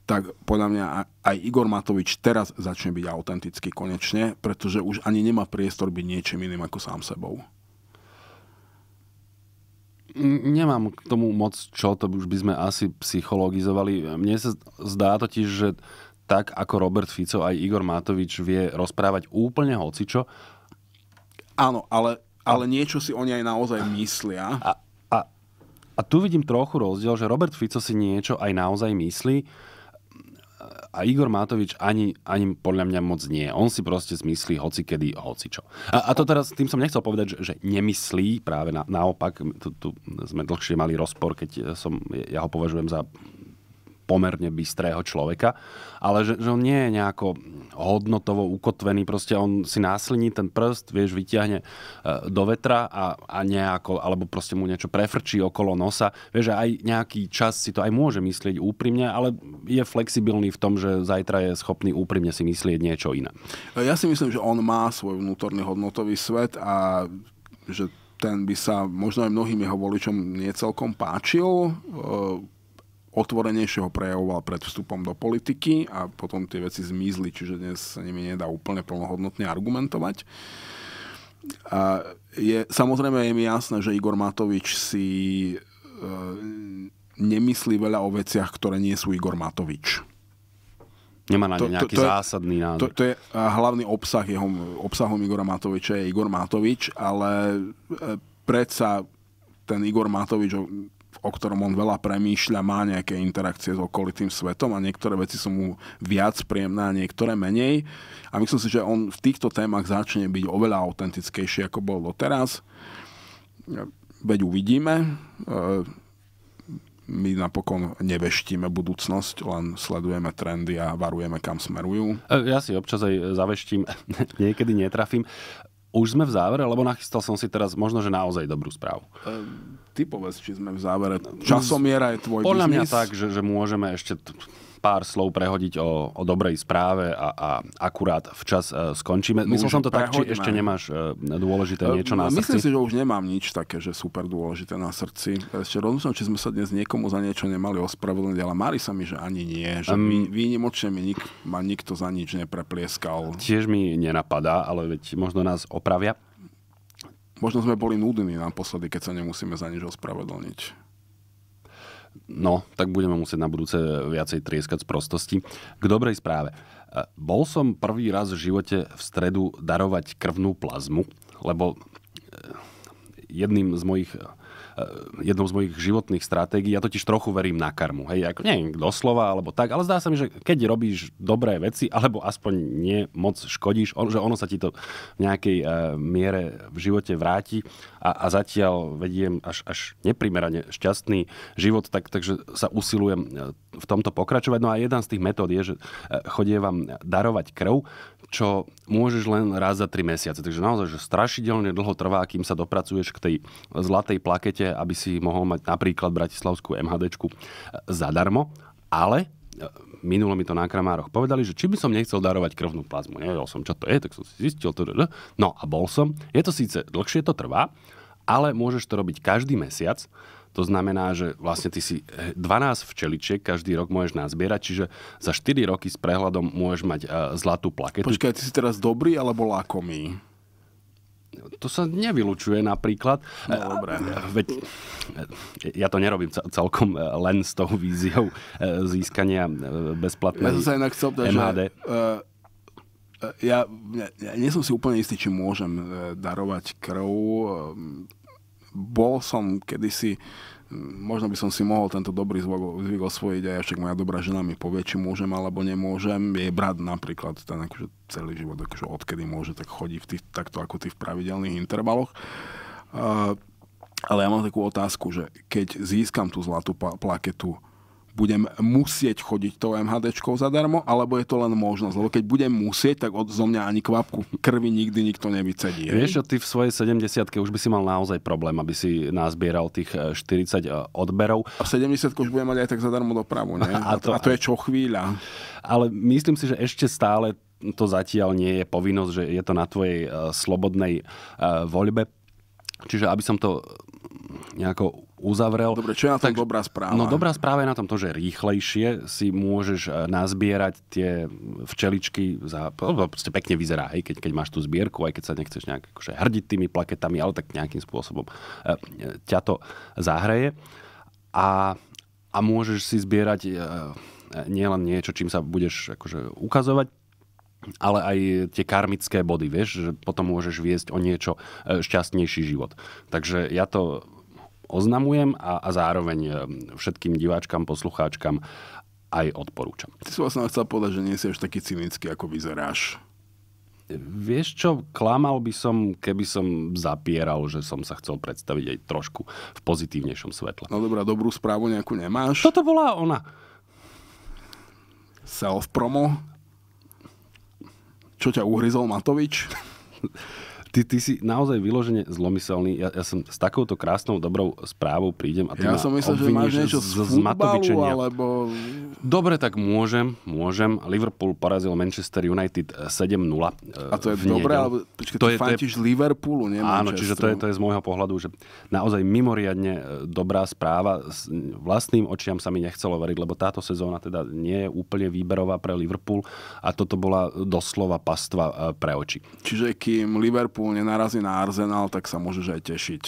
tak podľa mňa aj Igor Matovič teraz začne byť autentický konečne, pretože už ani nemá priestor byť niečím iným ako sám sebou. Nemám k tomu moc čo, to už by sme asi psychologizovali. Mne sa zdá totiž, že tak ako Robert Fico, aj Igor Matovič vie rozprávať úplne hocičo. Áno, ale, ale niečo si oni aj naozaj myslia. A, a, a tu vidím trochu rozdiel, že Robert Fico si niečo aj naozaj myslí a Igor Matovič ani, ani podľa mňa moc nie. On si proste zmyslí hoci kedy, hoci čo. A, a to teraz, tým som nechcel povedať, že, že nemyslí, práve na, naopak, tu, tu sme dlhšie mali rozpor, keď som, ja ho považujem za pomerne bystrého človeka, ale že, že on nie je nejako hodnotovo ukotvený, proste on si násliní ten prst, vieš, vyťahne e, do vetra a, a nejako, alebo proste mu niečo prefrčí okolo nosa, vieš, aj nejaký čas si to aj môže myslieť úprimne, ale je flexibilný v tom, že zajtra je schopný úprimne si myslieť niečo iné. Ja si myslím, že on má svoj vnútorný hodnotový svet a že ten by sa možno aj mnohým jeho voličom niecelkom páčil e, otvorenejšieho prejavoval pred vstupom do politiky a potom tie veci zmizli, čiže dnes sa nimi nedá úplne plnohodnotne argumentovať. A je, samozrejme je mi jasné, že Igor Matovič si e, nemyslí veľa o veciach, ktoré nie sú Igor Matovič. Nemá na ne nejaký to, to, to zásadný názor. To, to je hlavný obsah jeho, obsahom Igora Matoviča je Igor Matovič, ale e, predsa ten Igor Matovič o ktorom on veľa premýšľa, má nejaké interakcie s okolitým svetom a niektoré veci sú mu viac príjemné a niektoré menej. A myslím si, že on v týchto témach začne byť oveľa autentickejší, ako bol doteraz. Veď uvidíme. My napokon neveštíme budúcnosť, len sledujeme trendy a varujeme, kam smerujú. Ja si občas aj zaveštím, niekedy netrafím. Už sme v závere, lebo nachystal som si teraz možno, že naozaj dobrú správu. Ehm, ty povedz, či sme v závere. Časomiera je tvoj Podľa biznis. mňa tak, že, že môžeme ešte pár slov prehodiť o, o dobrej správe a, a akurát včas e, skončíme. Myslím, som to tak, či ešte nemáš e, dôležité e, niečo na srdci? Myslím si, že už nemám nič také, že super dôležité na srdci. Ešte rozmýšľam, či sme sa dnes niekomu za niečo nemali ospravedlniť, ale mári sa mi, že ani nie. Že um, výnimočne mi nik, ma nikto za nič nepreplieskal. Tiež mi nenapadá, ale veď možno nás opravia. Možno sme boli nudní naposledy, keď sa nemusíme za nič ospravedlniť. No, tak budeme musieť na budúce viacej trieskať z prostosti. K dobrej správe. E, bol som prvý raz v živote v stredu darovať krvnú plazmu, lebo e, jedným z mojich Eh, jednou z mojich životných stratégií. Ja totiž trochu verím na karmu. Hej, ako, nie doslova alebo tak, ale zdá sa mi, že keď robíš dobré veci, alebo aspoň nie moc škodíš, že ono sa ti to v nejakej eh, miere v živote vráti a, a zatiaľ vediem až, až neprimerane šťastný život, tak, takže sa usilujem eh, v tomto pokračovať. No a jedna z tých metód je, že chodie vám darovať krv, čo môžeš len raz za 3 mesiace. Takže naozaj, že strašidelne dlho trvá, kým sa dopracuješ k tej zlatej plakete, aby si mohol mať napríklad bratislavskú MHDčku eh, zadarmo. Ale eh, minulo mi to na kramároch povedali, že či by som nechcel darovať krvnú plazmu. Nevedel som, čo to je, tak som si zistil. No a bol som. Je to síce, dlhšie to trvá, ale môžeš to robiť každý mesiac to znamená, že vlastne ty si 12 eh, včeličiek každý rok môžeš nazbierať, čiže za 4 roky s prehľadom môžeš mať eh, zlatú plaketu. Počkaj, ty si teraz dobrý alebo lakomý? to sa nevylučuje napríklad. No, dobré. Eh, veď, ja to nerobím celkom len s tou víziou získania bezplatnej Ja som sa inak chcel MHD. Že, uh, ja, ja nie som si úplne istý, či môžem darovať krv bol som kedysi, možno by som si mohol tento dobrý zvyk, zvyk osvojiť aj však moja dobrá žena mi povie, či môžem alebo nemôžem. Jej brat napríklad, ten akože celý život, akože odkedy môže, tak chodí v tých, takto ako ty v pravidelných intervaloch. Uh, ale ja mám takú otázku, že keď získam tú zlatú plaketu, budem musieť chodiť tou MHDčkou zadarmo, alebo je to len možnosť. Lebo keď budem musieť, tak od zo mňa ani kvapku krvi nikdy nikto nevycedí. Vieš, že ty v svojej 70 už by si mal naozaj problém, aby si nazbieral tých 40 e, e, odberov. A v 70 už budem mať aj tak zadarmo dopravu, nie? A to, a to je čo chvíľa. Ale myslím si, že ešte stále to zatiaľ nie je povinnosť, že je to na tvojej e, slobodnej voľbe Čiže aby som to eh, nejako uzavrel. Dobre, čo je na tom tak, dobrá správa? No dobrá správa je na tom to, že rýchlejšie si môžeš eh, nazbierať tie včeličky, za, proste pekne vyzerá, hej, keď, keď máš tú zbierku, aj keď sa nechceš nejak akože hrdiť tými plaketami, ale tak nejakým spôsobom e, ťa to zahreje. A, a môžeš si zbierať e, nielen niečo, čím sa budeš akože ukazovať ale aj tie karmické body, vieš, že potom môžeš viesť o niečo e, šťastnejší život. Takže ja to oznamujem a, a zároveň e, všetkým diváčkam, poslucháčkam aj odporúčam. Ty si vlastne chcel povedať, že nie si až taký cynický, ako vyzeráš. E, vieš čo, klamal by som, keby som zapieral, že som sa chcel predstaviť aj trošku v pozitívnejšom svetle. No dobrá, dobrú správu nejakú nemáš? Toto bola ona. Self-promo? Čo ťa uhryzol Matovič? ty, ty si naozaj vyložene zlomyselný. Ja, ja som s takouto krásnou, dobrou správou prídem a ty ja ma som myslel, že máš niečo z, z, z matovičenia. Alebo... Dobre, tak môžem, môžem. Liverpool porazil Manchester United 7-0. Eh, eh, a to je dobré, ale počkej, to je, fantíš to je... Liverpoolu, nie Áno, čiže to je, to je z môjho pohľadu, že naozaj mimoriadne eh, dobrá správa. S vlastným očiam sa mi nechcelo veriť, lebo táto sezóna teda nie je úplne výberová pre Liverpool a toto bola doslova pastva pre oči. Čiže kým Liverpool Liverpool nenarazí na Arsenal, tak sa môžeš aj tešiť.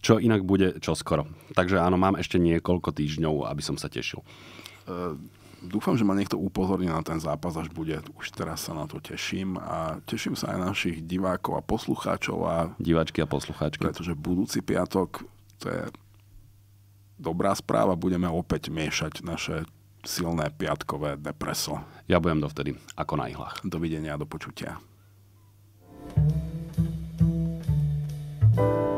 Čo inak bude čoskoro. Takže áno, mám ešte niekoľko týždňov, aby som sa tešil. Uh, dúfam, že ma niekto upozorní na ten zápas, až bude. Už teraz sa na to teším a teším sa aj našich divákov a poslucháčov. A... Diváčky a poslucháčky. Pretože budúci piatok, to je dobrá správa, budeme opäť miešať naše silné piatkové depreso. Ja budem dovtedy ako na ihlách. Dovidenia a do počutia. thank you